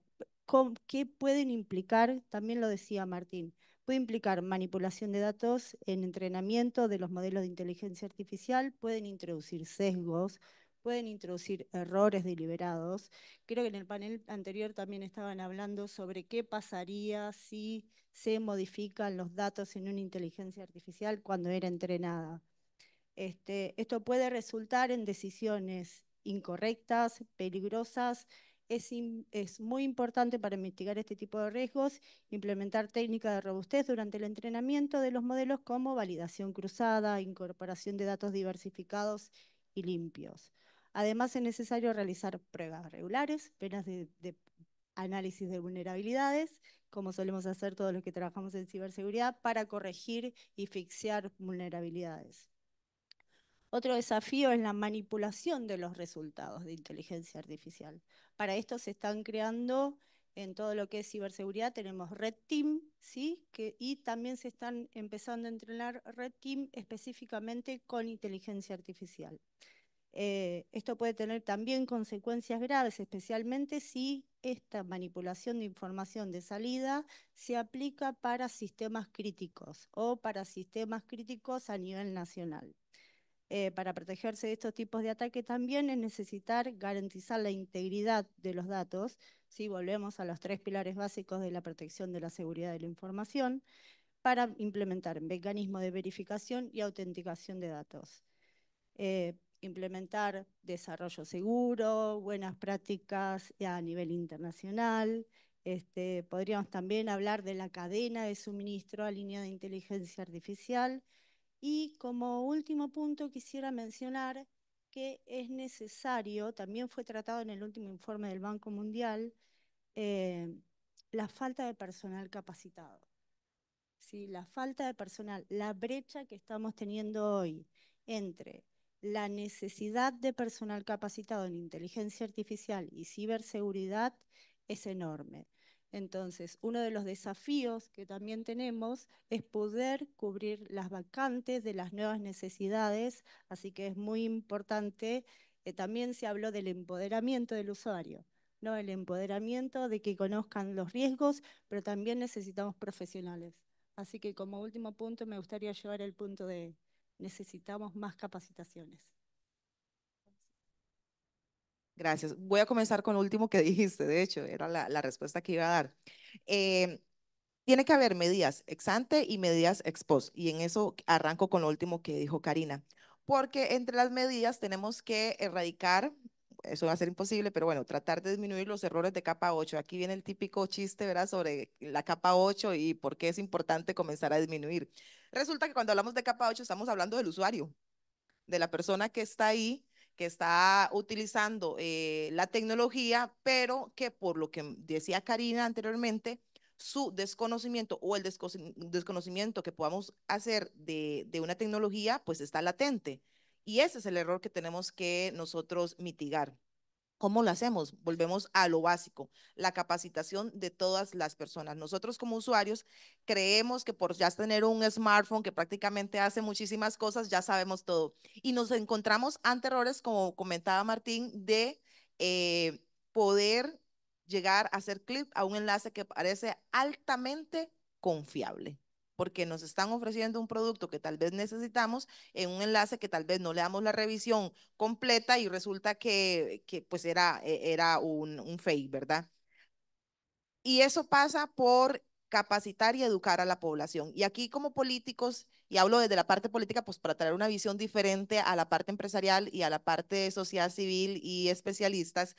[SPEAKER 3] ¿Qué pueden implicar? También lo decía Martín. Puede implicar manipulación de datos en entrenamiento de los modelos de inteligencia artificial, pueden introducir sesgos, pueden introducir errores deliberados. Creo que en el panel anterior también estaban hablando sobre qué pasaría si se modifican los datos en una inteligencia artificial cuando era entrenada. Este, esto puede resultar en decisiones incorrectas, peligrosas. Es, es muy importante para mitigar este tipo de riesgos implementar técnicas de robustez durante el entrenamiento de los modelos como validación cruzada, incorporación de datos diversificados y limpios. Además, es necesario realizar pruebas regulares, penas de, análisis de vulnerabilidades, como solemos hacer todos los que trabajamos en ciberseguridad, para corregir y fixar vulnerabilidades. Otro desafío es la manipulación de los resultados de inteligencia artificial. Para esto se están creando en todo lo que es ciberseguridad, tenemos Red Team, ¿sí? y también se están empezando a entrenar Red Team específicamente con inteligencia artificial. Eh, esto puede tener también consecuencias graves, especialmente si esta manipulación de información de salida se aplica para sistemas críticos o para sistemas críticos a nivel nacional. Eh, para protegerse de estos tipos de ataques también es necesitar garantizar la integridad de los datos, si volvemos a los tres pilares básicos de la protección de la seguridad de la información, para implementar mecanismos de verificación y autenticación de datos. Eh, implementar desarrollo seguro, buenas prácticas a nivel internacional. Este, podríamos también hablar de la cadena de suministro a línea de inteligencia artificial. Y como último punto quisiera mencionar que es necesario, también fue tratado en el último informe del Banco Mundial, eh, la falta de personal capacitado. ¿sí? La falta de personal, la brecha que estamos teniendo hoy entre la necesidad de personal capacitado en inteligencia artificial y ciberseguridad es enorme. Entonces, uno de los desafíos que también tenemos es poder cubrir las vacantes de las nuevas necesidades, así que es muy importante, eh, también se habló del empoderamiento del usuario, ¿no? el empoderamiento de que conozcan los riesgos, pero también necesitamos profesionales. Así que como último punto me gustaría llegar el punto de necesitamos más capacitaciones.
[SPEAKER 4] Gracias. Voy a comenzar con lo último que dijiste, de hecho, era la, respuesta que iba a dar. Eh, tiene que haber medidas ex ante y medidas ex post, y en eso arranco con lo último que dijo Karina, porque entre las medidas tenemos que erradicar eso va a ser imposible, pero bueno, tratar de disminuir los errores de capa 8. Aquí viene el típico chiste, ¿verdad?, sobre la capa 8 y por qué es importante comenzar a disminuir. Resulta que cuando hablamos de capa 8 estamos hablando del usuario, de la persona que está ahí, que está utilizando eh, la tecnología, pero que por lo que decía Karina anteriormente, su desconocimiento o el desconocimiento que podamos hacer de, de una tecnología, pues está latente. Y ese es el error que tenemos que nosotros mitigar. ¿Cómo lo hacemos? Volvemos a lo básico, la capacitación de todas las personas. Nosotros como usuarios creemos que por ya tener un smartphone que prácticamente hace muchísimas cosas, ya sabemos todo. Y nos encontramos ante errores, como comentaba Martín, de eh, poder llegar a hacer clic a un enlace que parece altamente confiable porque nos están ofreciendo un producto que tal vez necesitamos en un enlace que tal vez no le damos la revisión completa y resulta que, que pues era, e, era un, un fake, ¿verdad? Y eso pasa por capacitar y educar a la población. Y aquí como políticos, y hablo desde la parte política, pues para traer una visión diferente a la parte empresarial y a la parte de sociedad civil y especialistas,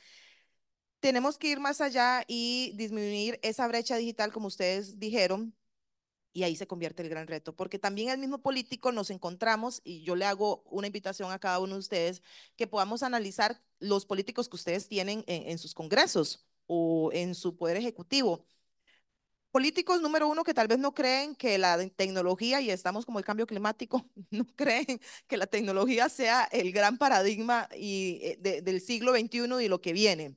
[SPEAKER 4] tenemos que ir más allá y disminuir esa brecha digital, como ustedes dijeron, y ahí se convierte el gran reto, porque también el mismo político nos encontramos, y yo le hago una invitación a cada uno de ustedes, que podamos analizar los políticos que ustedes tienen en, sus congresos o en su poder ejecutivo. Políticos número uno que tal vez no creen que la tecnología, y estamos como el cambio climático, no creen que la tecnología sea el gran paradigma y, eh, del siglo XXI y lo que viene.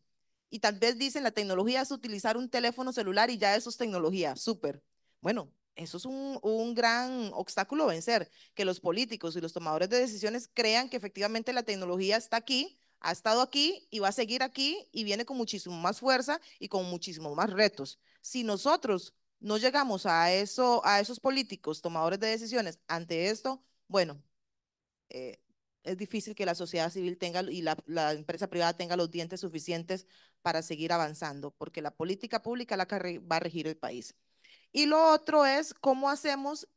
[SPEAKER 4] Y tal vez dicen la tecnología es utilizar un teléfono celular y ya eso es tecnología, súper. Bueno, eso es un, gran obstáculo vencer, que los políticos y los tomadores de decisiones crean que efectivamente la tecnología está aquí, ha estado aquí y va a seguir aquí y viene con muchísimo más fuerza y con muchísimo más retos. Si nosotros no llegamos a, eso, a esos políticos tomadores de decisiones ante esto, bueno, eh, es difícil que la sociedad civil tenga y la, la, empresa privada tenga los dientes suficientes para seguir avanzando, porque la política pública la va a regir el país. Y lo otro es cómo hacemos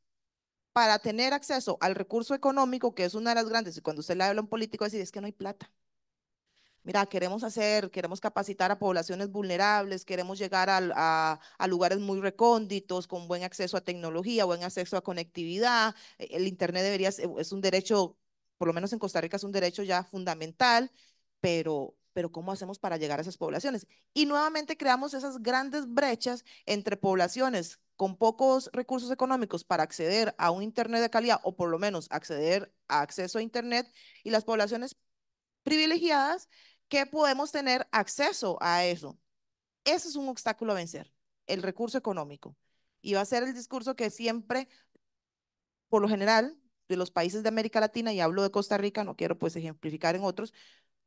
[SPEAKER 4] para tener acceso al recurso económico, que es una de las grandes, y cuando usted le habla a un político, decir, es que no hay plata. Mira, queremos hacer, queremos capacitar a poblaciones vulnerables, queremos llegar a, lugares muy recónditos, con buen acceso a tecnología, buen acceso a conectividad. E, el Internet debería, es un derecho, por lo menos en Costa Rica es un derecho ya fundamental, pero, pero ¿cómo hacemos para llegar a esas poblaciones? Y nuevamente creamos esas grandes brechas entre poblaciones con pocos recursos económicos para acceder a un Internet de calidad o por lo menos acceder a acceso a Internet y las poblaciones privilegiadas que podemos tener acceso a eso. Ese es un obstáculo a vencer, el recurso económico. Y va a ser el discurso que siempre, por lo general, de los países de América Latina, y hablo de Costa Rica, no quiero pues ejemplificar en otros,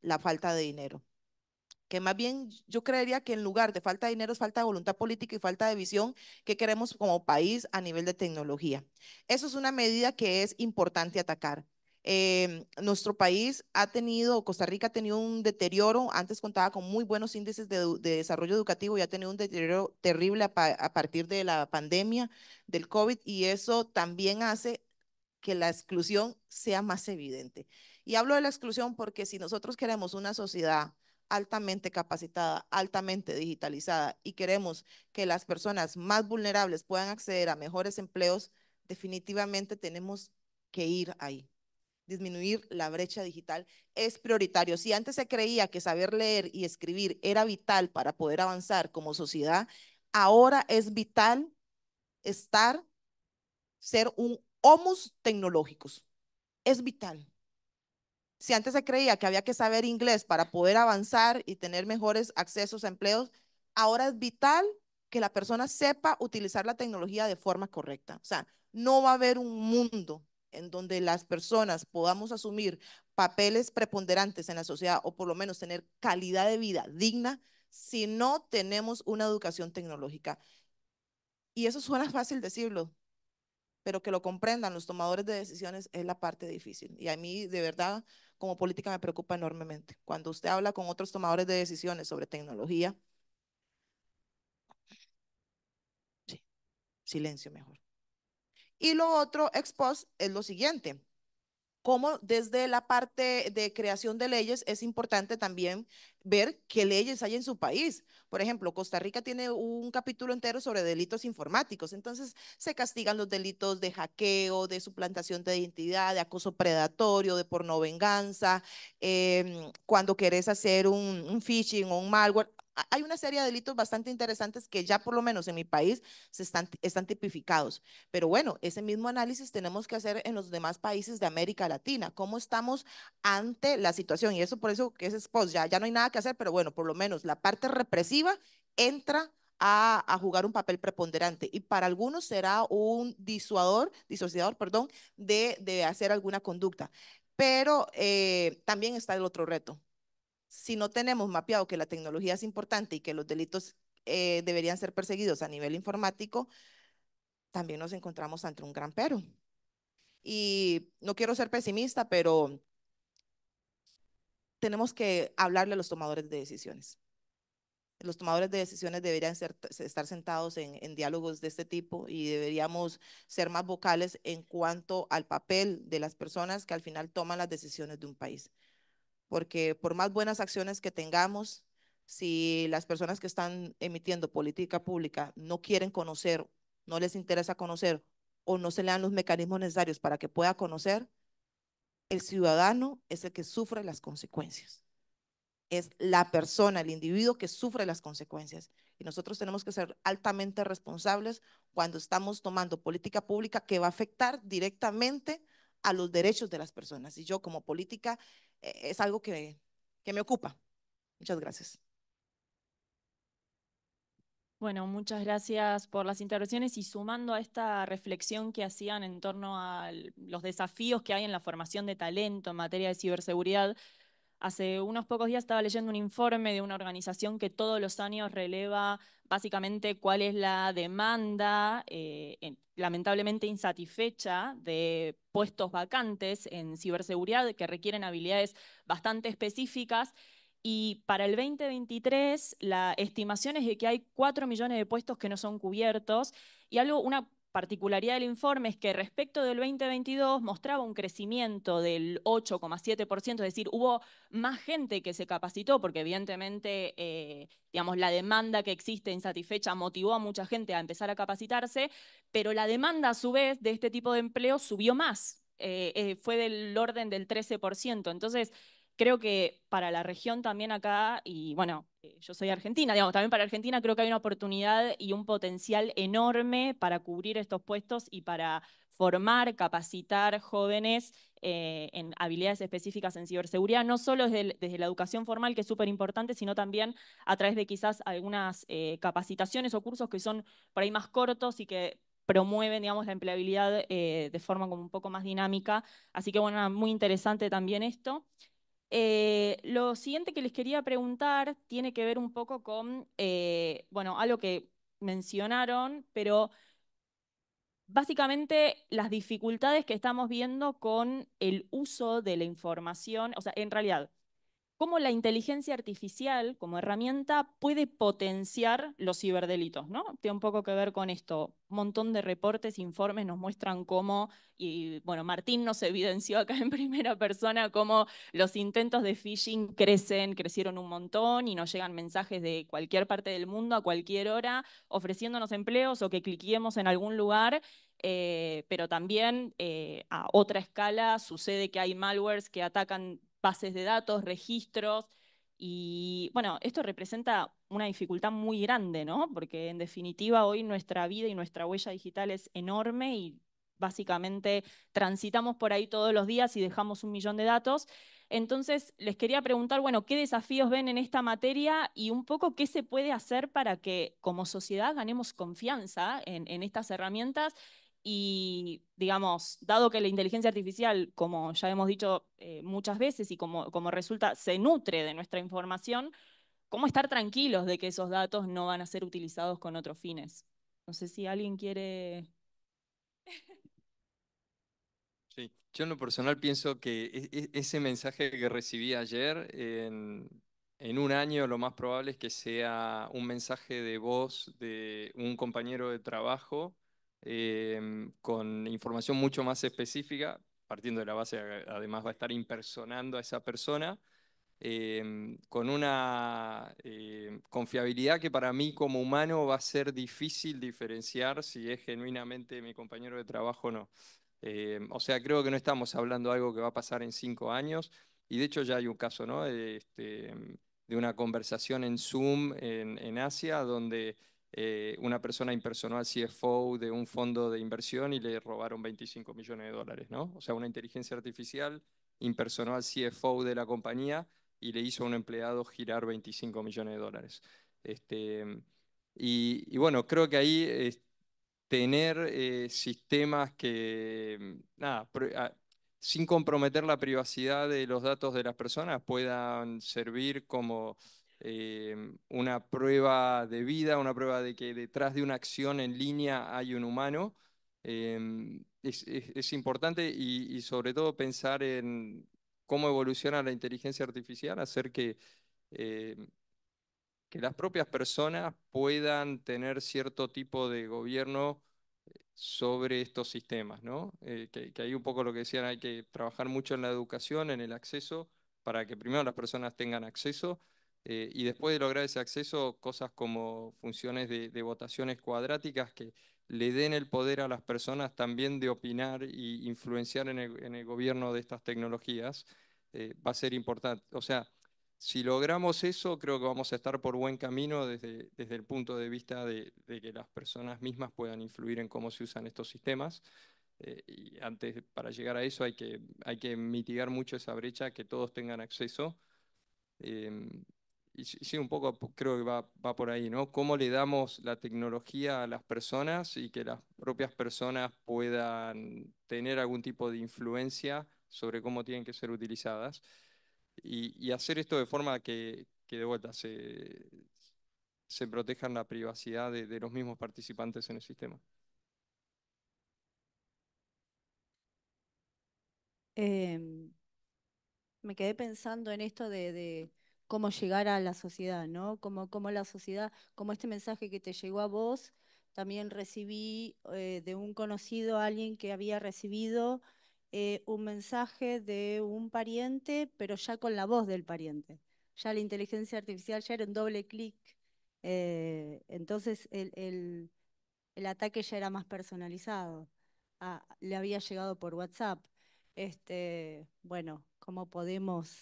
[SPEAKER 4] la falta de dinero que más bien yo creería que en lugar de falta de dinero es falta de voluntad política y falta de visión que queremos como país a nivel de tecnología. Eso es una medida que es importante atacar. Em, nuestro país ha tenido, Costa Rica ha tenido un deterioro, antes contaba con muy buenos índices de, desarrollo educativo y ha tenido un deterioro terrible a partir de la pandemia del COVID y eso también hace que la exclusión sea más evidente. Y hablo de la exclusión porque si nosotros queremos una sociedad altamente capacitada, altamente digitalizada y queremos que las personas más vulnerables puedan acceder a mejores empleos, definitivamente tenemos que ir ahí. Disminuir la brecha digital es prioritario. Si antes se creía que saber leer y escribir era vital para poder avanzar como sociedad, ahora es vital estar, ser un homus tecnológicos. Es vital. Si antes se creía que había que saber inglés para poder avanzar y tener mejores accesos a empleos, ahora es vital que la persona sepa utilizar la tecnología de forma correcta. O sea, no va a haber un mundo en donde las personas podamos asumir papeles preponderantes en la sociedad o por lo menos tener calidad de vida digna si no tenemos una educación tecnológica. Y eso suena fácil decirlo, pero que lo comprendan los tomadores de decisiones es la parte difícil. Y a mí, de verdad, como política me preocupa enormemente. Cuando usted habla con otros tomadores de decisiones sobre tecnología, sí, silencio mejor. Y lo otro, ex post, es lo siguiente. Como desde la parte de creación de leyes es importante también ver qué leyes hay en su país. Por ejemplo, Costa Rica tiene un capítulo entero sobre delitos informáticos, entonces se castigan los delitos de hackeo, de suplantación de identidad, de acoso predatorio, de porno venganza, em, cuando querés hacer un phishing o un malware, hay una serie de delitos bastante interesantes que ya por lo menos en mi país se están, tipificados. Pero bueno, ese mismo análisis tenemos que hacer en los demás países de América Latina. ¿Cómo estamos ante la situación? Y eso por eso que es post, ya, no hay nada que hacer, pero bueno, por lo menos la parte represiva entra a, jugar un papel preponderante y para algunos será un disuador, disociador, perdón, de, hacer alguna conducta. Pero eh, también está el otro reto, si no tenemos mapeado que la tecnología es importante y que los delitos eh, deberían ser perseguidos a nivel informático, también nos encontramos ante un gran pero. Y no quiero ser pesimista, pero tenemos que hablarle a los tomadores de decisiones. Los tomadores de decisiones deberían estar sentados en diálogos de este tipo y deberíamos ser más vocales en cuanto al papel de las personas que al final toman las decisiones de un país porque por más buenas acciones que tengamos, si las personas que están emitiendo política pública no quieren conocer, no les interesa conocer o no se le dan los mecanismos necesarios para que pueda conocer, el ciudadano es el que sufre las consecuencias. Es la persona, el individuo que sufre las consecuencias. Y nosotros tenemos que ser altamente responsables cuando estamos tomando política pública que va a afectar directamente a los derechos de las personas. Y yo como política e-, es algo que, que me ocupa. Muchas gracias.
[SPEAKER 2] Bueno, muchas gracias por las intervenciones y sumando a esta reflexión que hacían en torno a los desafíos que hay en la formación de talento en materia de ciberseguridad, Hace unos pocos días estaba leyendo un informe de una organización que todos los años releva básicamente cuál es la demanda eh, lamentablemente insatisfecha de puestos vacantes en ciberseguridad que requieren habilidades bastante específicas. Y para el 2023, la estimación es de que hay 4 millones de puestos que no son cubiertos. Y algo, una particularidad del informe es que respecto del 2022 mostraba un crecimiento del 8,7%, es decir, hubo más gente que se capacitó, porque evidentemente, eh, digamos, la demanda que existe insatisfecha motivó a mucha gente a empezar a capacitarse, pero la demanda a su vez de este tipo de empleo subió más, eh, eh, fue del orden del 13%. Entonces, creo que para la región también acá, y bueno, eh, yo soy argentina, digamos, también para Argentina creo que hay una oportunidad y un potencial enorme para cubrir estos puestos y para formar, capacitar jóvenes eh, en habilidades específicas en ciberseguridad, no solo desde, la educación formal, que es súper importante, sino también a través de quizás algunas eh, capacitaciones o cursos que son por ahí más cortos y que promueven, digamos, la empleabilidad de forma como un poco más dinámica. Así que, bueno, muy interesante también esto. Eh, lo siguiente que les quería preguntar tiene que ver un poco con, eh, bueno, algo que mencionaron, pero básicamente las dificultades que estamos viendo con el uso de la información, o sea, en realidad, cómo la inteligencia artificial como herramienta puede potenciar los ciberdelitos, ¿no? Tiene un poco que ver con esto. Un montón de reportes, informes nos muestran cómo, y bueno, Martín nos evidenció acá en primera persona cómo los intentos de phishing crecen, crecieron un montón y nos llegan mensajes de cualquier parte del mundo a cualquier hora ofreciéndonos empleos o que cliquemos en algún lugar eh, pero también eh, a otra escala sucede que hay malwares que atacan bases de datos, registros, y bueno, esto representa una dificultad muy grande, ¿no? Porque en definitiva hoy nuestra vida y nuestra huella digital es enorme y básicamente transitamos por ahí todos los días y dejamos un millón de datos. Entonces, les quería preguntar, bueno, ¿qué desafíos ven en esta materia y un poco qué se puede hacer para que como sociedad ganemos confianza en, en estas herramientas y, digamos, dado que la inteligencia artificial, como ya hemos dicho eh, muchas veces y como, resulta, se nutre de nuestra información, ¿cómo estar tranquilos de que esos datos no van a ser utilizados con otros fines? No sé si alguien quiere...
[SPEAKER 5] Sí, yo en lo personal pienso que e, e, ese mensaje que recibí ayer, en, un año lo más probable es que sea un mensaje de voz de un compañero de trabajo Em, con información mucho más específica, partiendo de la base, además va a estar impersonando a esa persona, em, con una em, confiabilidad que para mí como humano va a ser difícil diferenciar si es genuinamente mi compañero de trabajo o no. o sea, creo que no estamos hablando de algo que va a pasar en cinco años, y de hecho ya hay un caso, ¿no? de este, una conversación en Zoom en Asia, donde eh, una persona impersonó al CFO de un fondo de inversión y le robaron 25 millones de dólares, ¿no? O sea, una inteligencia artificial impersonó al CFO de la compañía y le hizo a un empleado girar 25 millones de dólares. Este, y, bueno, creo que ahí tener eh, sistemas que, nada, ah, sin comprometer la privacidad de los datos de las personas, puedan servir como Em, una prueba de vida, una prueba de que detrás de una acción en línea hay un humano. Em, es, importante y, sobre todo pensar en cómo evoluciona la inteligencia artificial, hacer que, em, que las propias personas puedan tener cierto tipo de gobierno eh, sobre estos sistemas, eh, que, que, hay un poco lo que decían, hay que trabajar mucho en la educación, en el acceso, para que primero las personas tengan acceso eh, y después de lograr ese acceso, cosas como funciones de, votaciones cuadráticas que le den el poder a las personas también de opinar y influenciar en el, gobierno de estas tecnologías, eh, va a ser importante. O sea, si logramos eso, creo que vamos a estar por buen camino desde, desde el punto de vista de, que las personas mismas puedan influir en cómo se usan estos sistemas. Eh, y antes, para llegar a eso, hay que, hay que mitigar mucho esa brecha, que todos tengan acceso. Em, y sí, un poco creo que va, por ahí, ¿no? ¿Cómo le damos la tecnología a las personas y que las propias personas puedan tener algún tipo de influencia sobre cómo tienen que ser utilizadas? Y, hacer esto de forma que, de vuelta se, se protejan la privacidad de, los mismos participantes en el sistema.
[SPEAKER 3] Em, me quedé pensando en esto de cómo llegar a la sociedad, ¿no? como como la sociedad, como este mensaje que te llegó a vos, también recibí eh, de un conocido, alguien que había recibido eh, un mensaje de un pariente, pero ya con la voz del pariente. Ya la inteligencia artificial ya era un doble clic. Eh, entonces el, el, ataque ya era más personalizado. le había llegado por WhatsApp. Este, bueno, ¿cómo podemos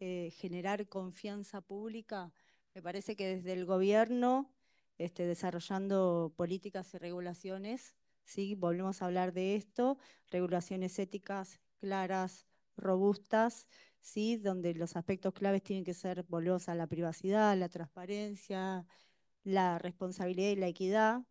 [SPEAKER 3] eh, generar confianza pública, me parece que desde el gobierno, este, desarrollando políticas y regulaciones, ¿sí? volvemos a hablar de esto, regulaciones éticas claras, robustas, ¿sí? donde los aspectos claves tienen que ser, volvemos la privacidad, la transparencia, la responsabilidad y la equidad,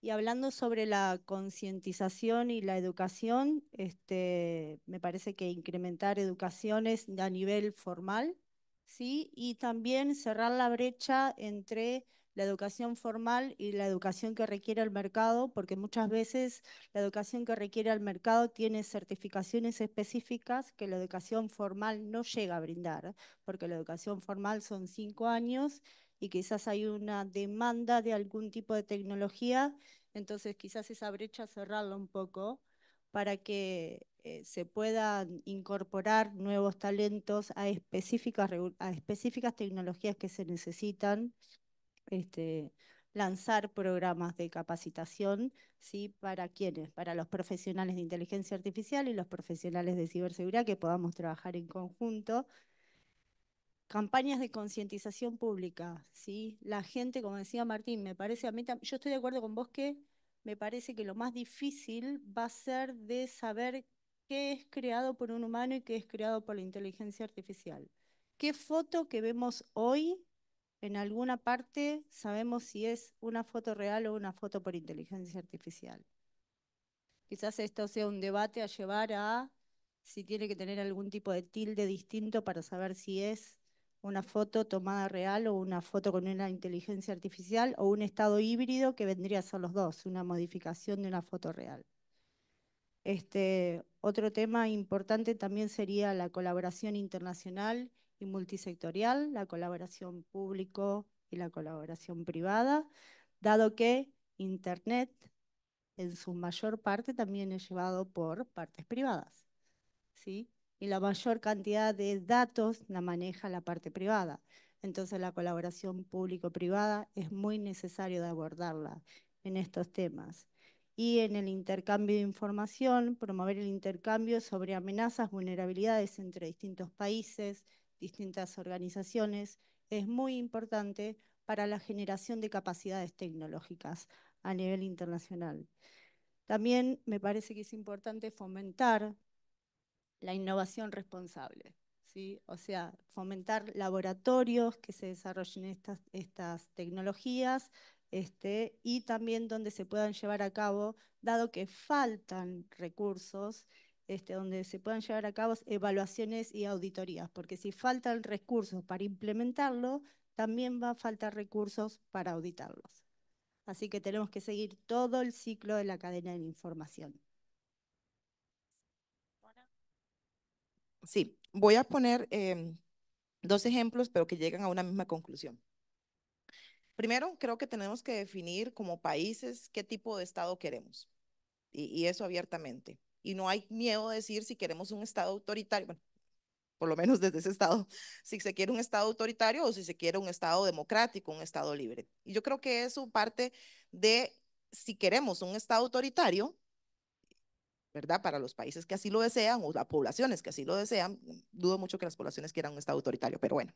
[SPEAKER 3] y hablando sobre la concientización y la educación, este, me parece que incrementar educaciones a nivel formal, ¿sí? Y también cerrar la brecha entre la educación formal y la educación que requiere el mercado, porque muchas veces la educación que requiere el mercado tiene certificaciones específicas que la educación formal no llega a brindar, porque la educación formal son cinco años y quizás hay una demanda de algún tipo de tecnología, entonces quizás esa brecha cerrarla un poco para que eh, se puedan incorporar nuevos talentos a específicas, a específicas tecnologías que se necesitan, este, lanzar programas de capacitación, ¿sí? ¿Para quiénes? Para los profesionales de inteligencia artificial y los profesionales de ciberseguridad que podamos trabajar en conjunto campañas de concientización pública, ¿sí? La gente, como decía Martín, me parece a mí, yo estoy de acuerdo con vos que me parece que lo más difícil va a ser de saber qué es creado por un humano y qué es creado por la inteligencia artificial. ¿Qué foto que vemos hoy en alguna parte sabemos si es una foto real o una foto por inteligencia artificial? Quizás esto sea un debate a llevar a si tiene que tener algún tipo de tilde distinto para saber si es una foto tomada real o una foto con una inteligencia artificial o un estado híbrido que vendría a ser los dos, una modificación de una foto real. Este, otro tema importante también sería la colaboración internacional y multisectorial, la colaboración público y la colaboración privada, dado que Internet en su mayor parte también es llevado por partes privadas. ¿sí? y la mayor cantidad de datos la maneja la parte privada. Entonces la colaboración público-privada es muy necesario de abordarla en estos temas. Y en el intercambio de información, promover el intercambio sobre amenazas, vulnerabilidades entre distintos países, distintas organizaciones, es muy importante para la generación de capacidades tecnológicas a nivel internacional. También me parece que es importante fomentar la innovación responsable. ¿sí? O sea, fomentar laboratorios que se desarrollen estas, tecnologías este, y también donde se puedan llevar a cabo, dado que faltan recursos, este, donde se puedan llevar a cabo evaluaciones y auditorías, porque si faltan recursos para implementarlo, también va a faltar recursos para auditarlos. Así que tenemos que seguir todo el ciclo de la cadena de información.
[SPEAKER 4] Sí, voy a poner em, dos ejemplos, pero que llegan a una misma conclusión. Primero, creo que tenemos que definir como países qué tipo de Estado queremos, y, eso abiertamente. Y no hay miedo de decir si queremos un Estado autoritario, bueno, por lo menos desde ese Estado, si se quiere un Estado autoritario o si se quiere un Estado democrático, un Estado libre. Y yo creo que eso parte de si queremos un Estado autoritario, ¿verdad? Para los países que así lo desean o las poblaciones que así lo desean. Dudo mucho que las poblaciones quieran un Estado autoritario, pero bueno.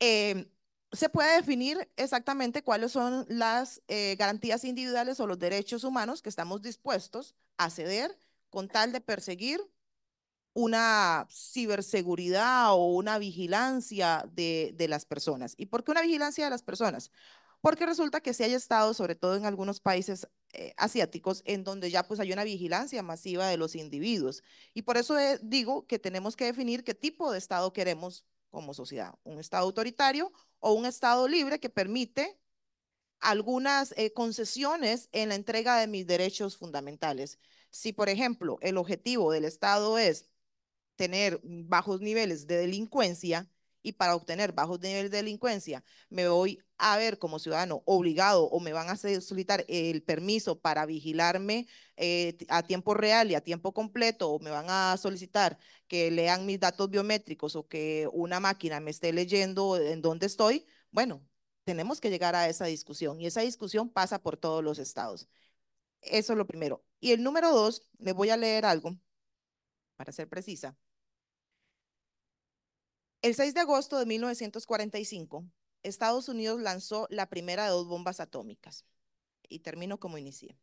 [SPEAKER 4] Em, se puede definir exactamente cuáles son las eh, garantías individuales o los derechos humanos que estamos dispuestos a ceder con tal de perseguir una ciberseguridad o una vigilancia de, de, las personas. ¿Y por qué una vigilancia de las personas? porque resulta que sí hay estados, sobre todo en algunos países eh, asiáticos, en donde ya pues hay una vigilancia masiva de los individuos. Y por eso eh, digo que tenemos que definir qué tipo de estado queremos como sociedad, un estado autoritario o un estado libre que permite algunas eh, concesiones en la entrega de mis derechos fundamentales. Si, por ejemplo, el objetivo del Estado es tener bajos niveles de delincuencia, y para obtener bajos niveles de delincuencia, me voy a ver como ciudadano obligado o me van a solicitar el permiso para vigilarme eh, a tiempo real y a tiempo completo o me van a solicitar que lean mis datos biométricos o que una máquina me esté leyendo en dónde estoy, bueno, tenemos que llegar a esa discusión y esa discusión pasa por todos los estados. Eso es lo primero. Y el número dos, le voy a leer algo para ser precisa. El 6 de agosto de 1945, Estados Unidos lanzó la primera de dos bombas atómicas. Y termino como inicié.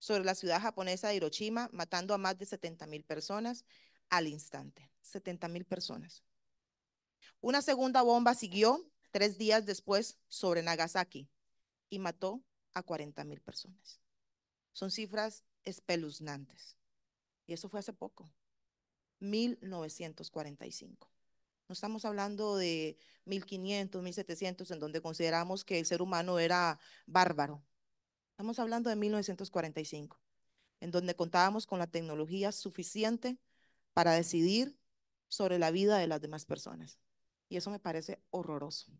[SPEAKER 4] Sobre la ciudad japonesa de Hiroshima, matando a más de 70 mil personas al instante. 70 mil personas. Una segunda bomba siguió tres días después sobre Nagasaki y mató a 40 mil personas. Son cifras espeluznantes. Y eso fue hace poco, 1945. No estamos hablando de 1500, 1700, en donde consideramos que el ser humano era bárbaro. Estamos hablando de 1945, en donde contábamos con la tecnología suficiente para decidir sobre la vida de las demás personas. Y eso me parece horroroso.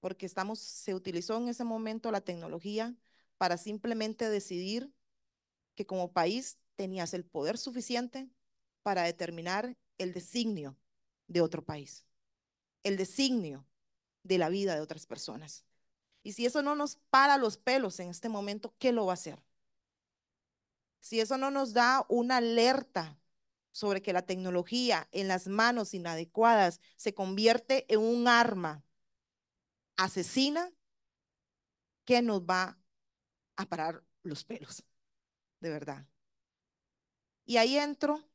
[SPEAKER 4] Porque estamos, se utilizó en ese momento la tecnología para simplemente decidir que como país tenías el poder suficiente para determinar el designio de otro país, el designio de la vida de otras personas. Y si eso no nos para los pelos en este momento, ¿qué lo va a hacer? Si eso no nos da una alerta sobre que la tecnología en las manos inadecuadas se convierte en un arma asesina, ¿qué nos va a parar los pelos? De verdad. Y ahí entro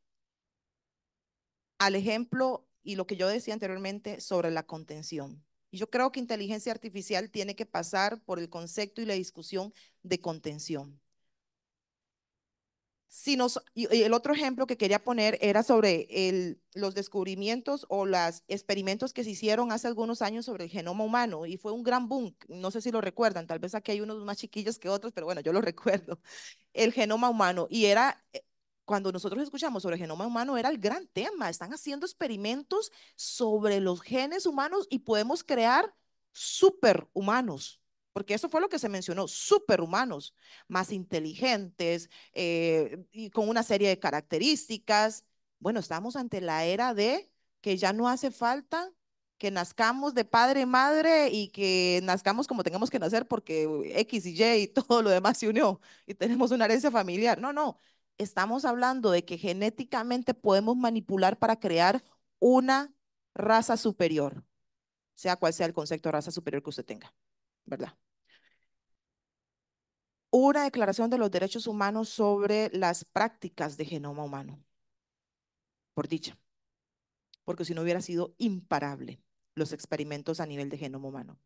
[SPEAKER 4] al ejemplo y lo que yo decía anteriormente sobre la contención. Y yo creo que inteligencia artificial tiene que pasar por el concepto y la discusión de contención. Si nos, y el otro ejemplo que quería poner era sobre los descubrimientos o los experimentos que se hicieron hace algunos años sobre el genoma humano y fue un gran boom. No sé si lo recuerdan, tal vez aquí hay unos más chiquillos que otros, pero bueno, yo lo recuerdo. El genoma humano y era eh, cuando nosotros escuchamos sobre el genoma humano era el gran tema. Están haciendo experimentos sobre los genes humanos y podemos crear superhumanos, porque eso fue lo que se mencionó, superhumanos, más inteligentes eh, y con una serie de características. Bueno, estamos ante la era de que ya no hace falta que nazcamos de padre y madre y que nazcamos como tengamos que nacer porque X y Y y todo lo demás se unió y tenemos una herencia familiar. No, no, estamos hablando de que genéticamente podemos manipular para crear una raza superior, sea cual sea el concepto de raza superior que usted tenga, ¿verdad? Una declaración de los derechos humanos sobre las prácticas de genoma humano, por dicha, porque si no hubiera sido imparable los experimentos a nivel de genoma humano.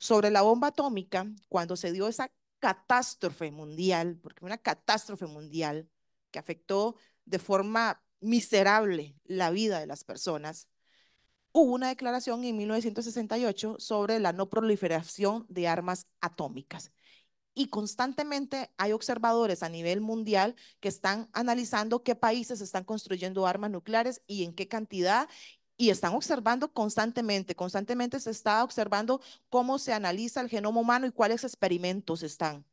[SPEAKER 4] Sobre la bomba atómica, cuando se dio esa catástrofe mundial, porque una catástrofe mundial, afectó de forma miserable la vida de las personas, hubo una declaración en 1968 sobre la no proliferación de armas atómicas. Y constantemente hay observadores a nivel mundial que están analizando qué países están construyendo armas nucleares y en qué cantidad. Y están observando constantemente, constantemente se está observando cómo se analiza el genoma humano y cuáles experimentos están.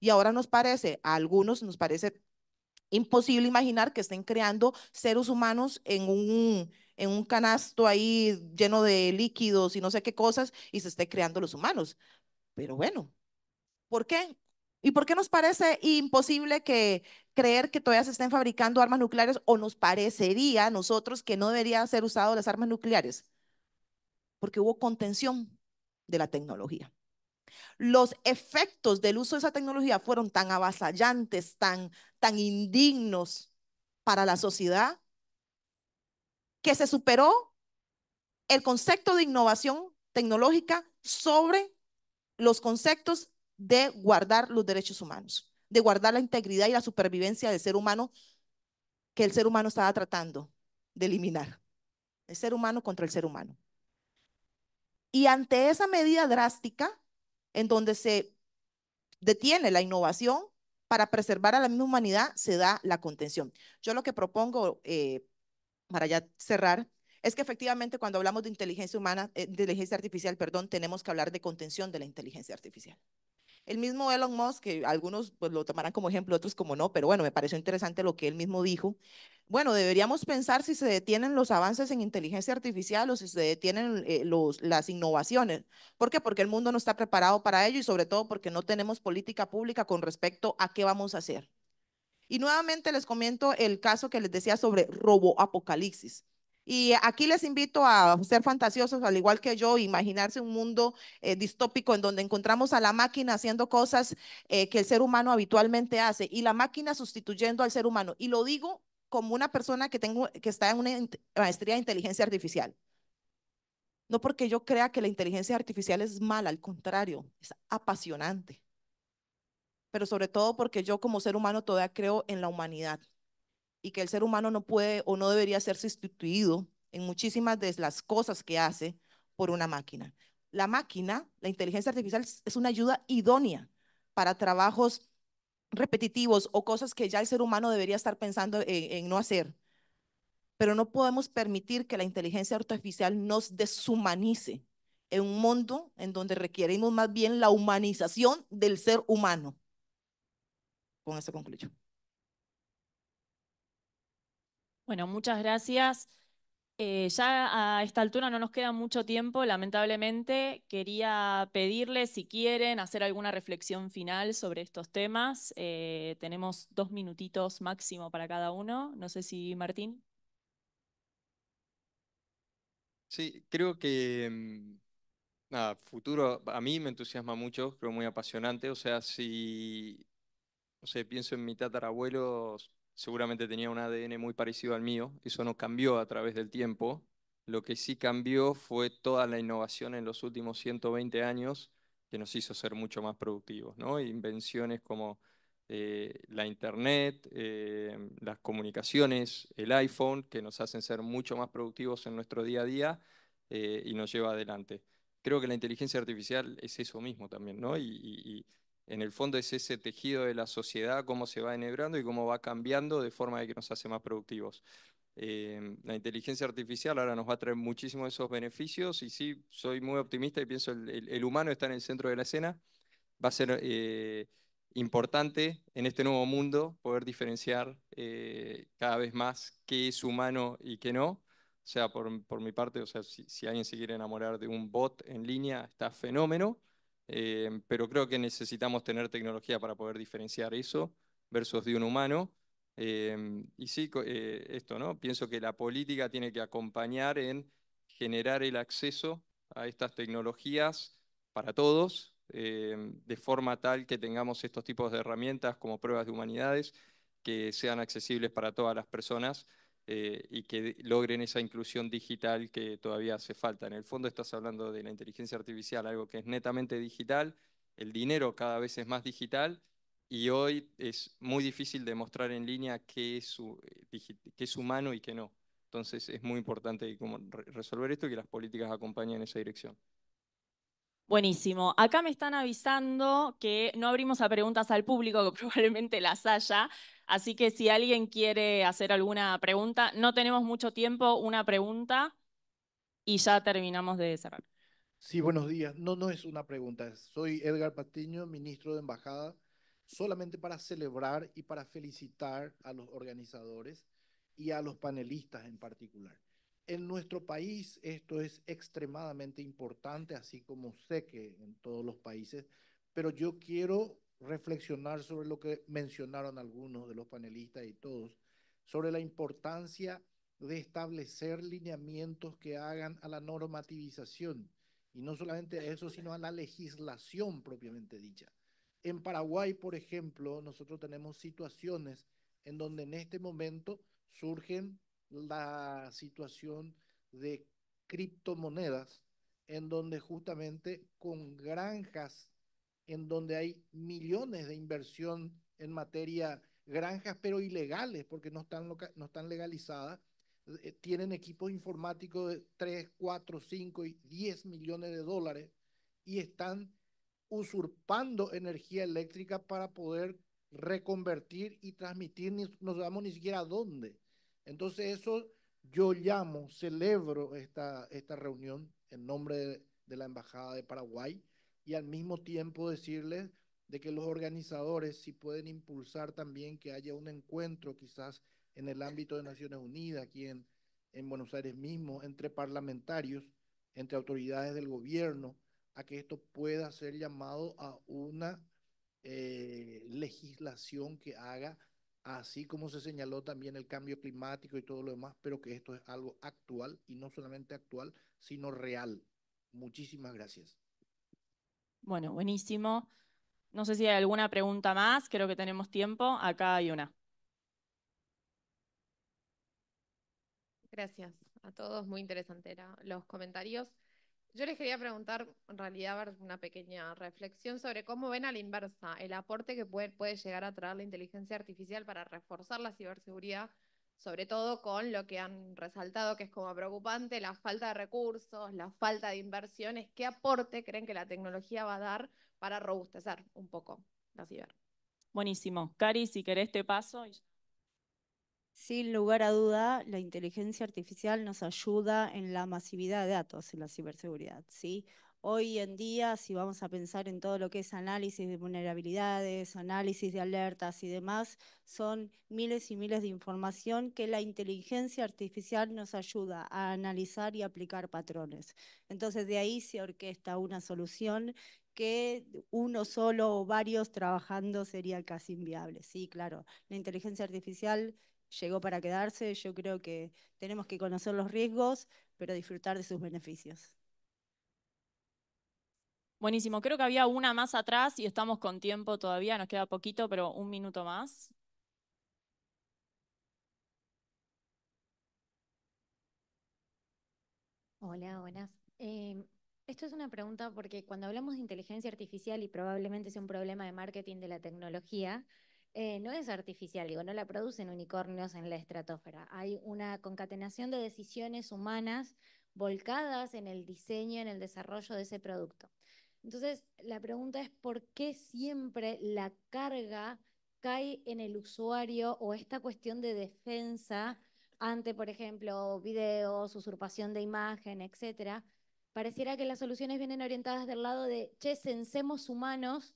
[SPEAKER 4] Y ahora nos parece, a algunos nos parece imposible imaginar que estén creando seres humanos en un, en un canasto ahí lleno de líquidos y no sé qué cosas y se esté creando los humanos. Pero bueno, ¿por qué? ¿Y por qué nos parece imposible que creer que todavía se estén fabricando armas nucleares o nos parecería a nosotros que no deberían ser usadas las armas nucleares? Porque hubo contención de la tecnología. Los efectos del uso de esa tecnología fueron tan avasallantes, tan, tan indignos para la sociedad, que se superó el concepto de innovación tecnológica sobre los conceptos de guardar los derechos humanos, de guardar la integridad y la supervivencia del ser humano que el ser humano estaba tratando de eliminar. El ser humano contra el ser humano. Y ante esa medida drástica, en donde se detiene la innovación para preservar a la misma humanidad, se da la contención. Yo lo que propongo, eh, para ya cerrar, es que efectivamente cuando hablamos de inteligencia humana, eh, inteligencia artificial, perdón, tenemos que hablar de contención de la inteligencia artificial. El mismo Elon Musk, que algunos pues, lo tomarán como ejemplo, otros como no, pero bueno, me pareció interesante lo que él mismo dijo. Bueno, deberíamos pensar si se detienen los avances en inteligencia artificial o si se detienen eh, los, las innovaciones. ¿Por qué? Porque el mundo no está preparado para ello y sobre todo porque no tenemos política pública con respecto a qué vamos a hacer. Y nuevamente les comento el caso que les decía sobre roboapocalipsis. Y aquí les invito a ser fantasiosos, al igual que yo, imaginarse un mundo eh, distópico en donde encontramos a la máquina haciendo cosas eh, que el ser humano habitualmente hace y la máquina sustituyendo al ser humano. Y lo digo como una persona que, tengo, que está en una maestría de inteligencia artificial. No porque yo crea que la inteligencia artificial es mala, al contrario, es apasionante. Pero sobre todo porque yo como ser humano todavía creo en la humanidad y que el ser humano no puede o no debería ser sustituido en muchísimas de las cosas que hace por una máquina. La máquina, la inteligencia artificial, es una ayuda idónea para trabajos repetitivos o cosas que ya el ser humano debería estar pensando e, en, no hacer. Pero no podemos permitir que la inteligencia artificial nos deshumanice en un mundo en donde requerimos más bien la humanización del ser humano. Con eso concluyo.
[SPEAKER 2] Bueno, muchas gracias. Eh, ya a esta altura no nos queda mucho tiempo, lamentablemente. Quería pedirles si quieren hacer alguna reflexión final sobre estos temas. Eh, tenemos dos minutitos máximo para cada uno. No sé si Martín.
[SPEAKER 5] Sí, creo que mm, nada, futuro a mí me entusiasma mucho, creo muy apasionante. O sea, si no sé, pienso en mi tatarabuelo, seguramente tenía un ADN muy parecido al mío, eso no cambió a través del tiempo. Lo que sí cambió fue toda la innovación en los últimos 120 años que nos hizo ser mucho más productivos, ¿no? Invenciones como eh, la Internet, eh, las comunicaciones, el iPhone, que nos hacen ser mucho más productivos en nuestro día a día eh, y nos lleva adelante. Creo que la inteligencia artificial es eso mismo también, Y, en el fondo es ese tejido de la sociedad, cómo se va enhebrando y cómo va cambiando de forma de que nos hace más productivos. Eh, la inteligencia artificial ahora nos va a traer muchísimos de esos beneficios y sí, soy muy optimista y pienso el, el, humano está en el centro de la escena. Va a ser eh, importante en este nuevo mundo poder diferenciar eh, cada vez más qué es humano y qué no. O sea, por, mi parte, o sea, si alguien se quiere enamorar de un bot en línea, está fenómeno eh, pero creo que necesitamos tener tecnología para poder diferenciar eso versus de un humano. Eh, y sí, eh, esto, ¿no? Pienso que la política tiene que acompañar en generar el acceso a estas tecnologías para todos, de forma tal que tengamos estos tipos de herramientas como pruebas de humanidades que sean accesibles para todas las personas eh, y que logren esa inclusión digital que todavía hace falta. En el fondo estás hablando de la inteligencia artificial, algo que es netamente digital, el dinero cada vez es más digital y hoy es muy difícil demostrar en línea qué es, eh, qué es humano y qué no. Entonces es muy importante como resolver esto y que las políticas acompañen esa dirección.
[SPEAKER 2] Buenísimo. Acá me están avisando que no abrimos a preguntas al público, que probablemente las haya. Así que si alguien quiere hacer alguna pregunta, no tenemos mucho tiempo, una pregunta y ya terminamos de cerrar.
[SPEAKER 6] Sí, buenos días. No, no es una pregunta. Soy Edgar Patiño, ministro de Embajada, solamente para celebrar y para felicitar a los organizadores y a los panelistas en particular. En nuestro país esto es extremadamente importante, así como sé que en todos los países, pero yo quiero reflexionar sobre lo que mencionaron algunos de los panelistas y todos, sobre la importancia de establecer lineamientos que hagan a la normativización, y no solamente a eso, sino a la legislación propiamente dicha. En Paraguay, por ejemplo, nosotros tenemos situaciones en donde en este momento surgen la situación de criptomonedas, en donde justamente con granjas, en donde hay millones de inversión en materia granjas, pero ilegales, porque no están, no están legalizadas, eh, tienen equipos informáticos de 3, 4, 5 y 10 millones de dólares y están usurpando energía eléctrica para poder reconvertir y transmitir, no sabemos ni siquiera dónde. Entonces eso yo llamo, celebro esta, esta reunión en nombre de, la Embajada de Paraguay y al mismo tiempo decirles de que los organizadores si pueden impulsar también que haya un encuentro quizás en el ámbito de Naciones Unidas, aquí en, en Buenos Aires mismo, entre parlamentarios, entre autoridades del gobierno, a que esto pueda ser llamado a una eh, legislación que haga así como se señaló también el cambio climático y todo lo demás, pero que esto es algo actual y no solamente actual, sino real. Muchísimas gracias.
[SPEAKER 2] Bueno, buenísimo. No sé si hay alguna pregunta más, creo que tenemos tiempo. Acá hay una.
[SPEAKER 1] Gracias a todos, muy interesante los comentarios. Yo les quería preguntar, en realidad, una pequeña reflexión sobre cómo ven a la inversa el aporte que puede, puede llegar a traer la inteligencia artificial para reforzar la ciberseguridad, sobre todo con lo que han resaltado que es como preocupante, la falta de recursos, la falta de inversiones. ¿Qué aporte creen que la tecnología va a dar para robustecer un poco
[SPEAKER 2] la ciber? Buenísimo. Cari, si querés te paso.
[SPEAKER 3] Sin lugar a duda, la inteligencia artificial nos ayuda en la masividad de datos en la ciberseguridad, ¿sí? Hoy en día, si vamos a pensar en todo lo que es análisis de vulnerabilidades, análisis de alertas y demás, son miles y miles de información que la inteligencia artificial nos ayuda a analizar y aplicar patrones. Entonces, de ahí se orquesta una solución que uno solo o varios trabajando sería casi inviable. Sí, claro, la inteligencia artificial llegó para quedarse. Yo creo que tenemos que conocer los riesgos,
[SPEAKER 2] pero disfrutar de sus beneficios. Buenísimo, creo que había una más atrás y estamos con tiempo todavía, nos queda poquito, pero un minuto más.
[SPEAKER 7] Hola, buenas. Em, esto es una pregunta porque cuando hablamos de inteligencia artificial y probablemente sea un problema de marketing de la tecnología, eh, no es artificial, digo, no la producen unicornios en la estratosfera. Hay una concatenación de decisiones humanas volcadas en el diseño, en el desarrollo de ese producto. Entonces, la pregunta es por qué siempre la carga cae en el usuario o esta cuestión de defensa ante, por ejemplo, videos, usurpación de imagen, etcétera. Pareciera que las soluciones vienen orientadas del lado de, che, censemos humanos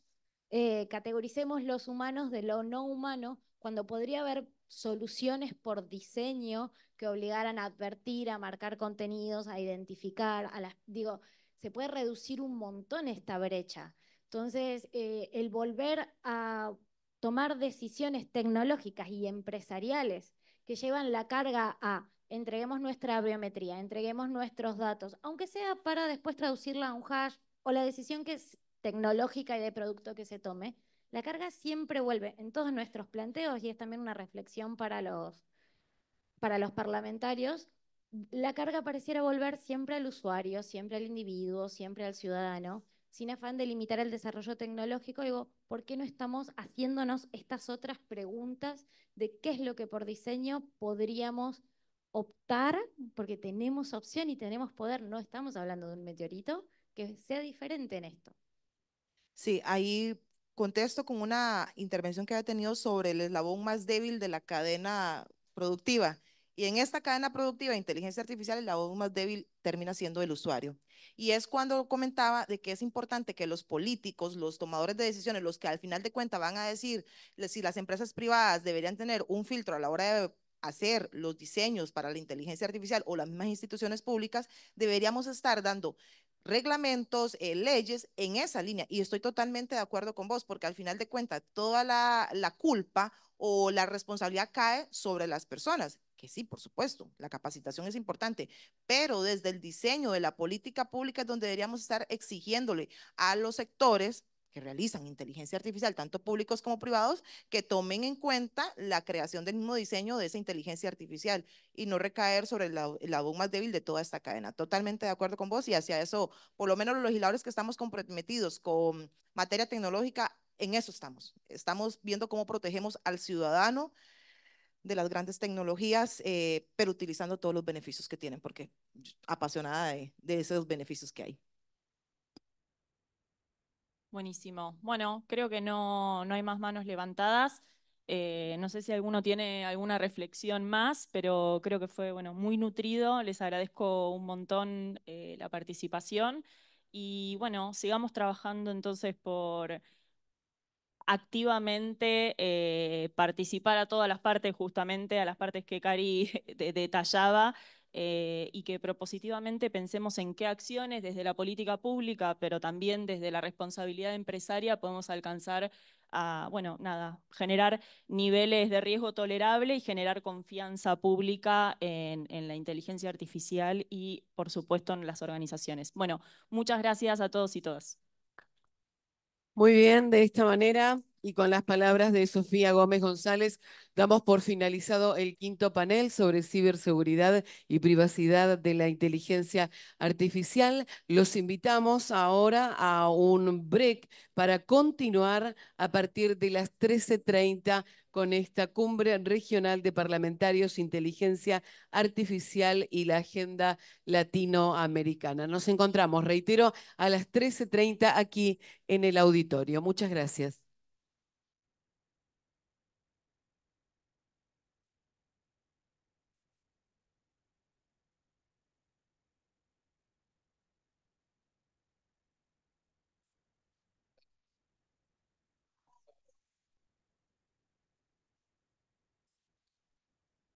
[SPEAKER 7] eh, categoricemos los humanos de lo no humano cuando podría haber soluciones por diseño que obligaran a advertir, a marcar contenidos, a identificar, a las, digo, se puede reducir un montón esta brecha. Entonces, eh, el volver a tomar decisiones tecnológicas y empresariales que llevan la carga a entreguemos nuestra biometría, entreguemos nuestros datos, aunque sea para después traducirla a un hash o la decisión que tecnológica y de producto que se tome, la carga siempre vuelve en todos nuestros planteos y es también una reflexión para los, para los parlamentarios. La carga pareciera volver siempre al usuario, siempre al individuo, siempre al ciudadano, sin afán de limitar el desarrollo tecnológico. Digo, ¿por qué no estamos haciéndonos estas otras preguntas de qué es lo que por diseño podríamos optar? Porque tenemos opción y tenemos poder, no estamos hablando de un meteorito, que sea diferente en esto.
[SPEAKER 4] Sí, ahí contesto con una intervención que había tenido sobre el eslabón más débil de la cadena productiva. Y en esta cadena productiva de inteligencia artificial, el eslabón más débil termina siendo el usuario. Y es cuando comentaba de que es importante que los políticos, los tomadores de decisiones, los que al final de cuentas van a decir si las empresas privadas deberían tener un filtro a la hora de hacer los diseños para la inteligencia artificial o las mismas instituciones públicas, deberíamos estar dando reglamentos, eh, leyes en esa línea. Y estoy totalmente de acuerdo con vos, porque al final de cuentas toda la culpa o la responsabilidad cae sobre las personas que sí, por supuesto, la capacitación es importante, pero desde el diseño de la política pública es donde deberíamos estar exigiéndole a los sectores que realizan inteligencia artificial, tanto públicos como privados, que tomen en cuenta la creación del mismo diseño de esa inteligencia artificial y no recaer sobre el lado más débil de toda esta cadena. Totalmente de acuerdo con vos y hacia eso, por lo menos los legisladores que estamos comprometidos con materia tecnológica, en eso estamos. Estamos viendo cómo protegemos al ciudadano de las grandes tecnologías, eh, pero utilizando todos los beneficios que tienen, porque apasionada de esos beneficios que hay.
[SPEAKER 2] Buenísimo. Bueno, creo que no, hay más manos levantadas. Eh, no sé si alguno tiene alguna reflexión más, pero creo que fue bueno, muy nutrido. Les agradezco un montón eh, la participación. Y bueno, sigamos trabajando entonces por activamente eh, participar a todas las partes, justamente a las partes que Cari detallaba. Eh, y que propositivamente pensemos en qué acciones desde la política pública, pero también desde la responsabilidad empresaria podemos alcanzar a, bueno, nada, generar niveles de riesgo tolerable y generar confianza pública en, la inteligencia artificial y, por supuesto, en las organizaciones. Bueno, muchas gracias a todos y todas.
[SPEAKER 1] Muy bien, de esta manera y con las palabras de Sofía Gómez González, damos por finalizado el quinto panel sobre ciberseguridad y privacidad de la inteligencia artificial. Los invitamos ahora a un break para continuar a partir de las 13.30 con esta cumbre regional de parlamentarios, inteligencia artificial y la agenda latinoamericana. Nos encontramos, reitero, a las 13.30 aquí en el auditorio. Muchas gracias.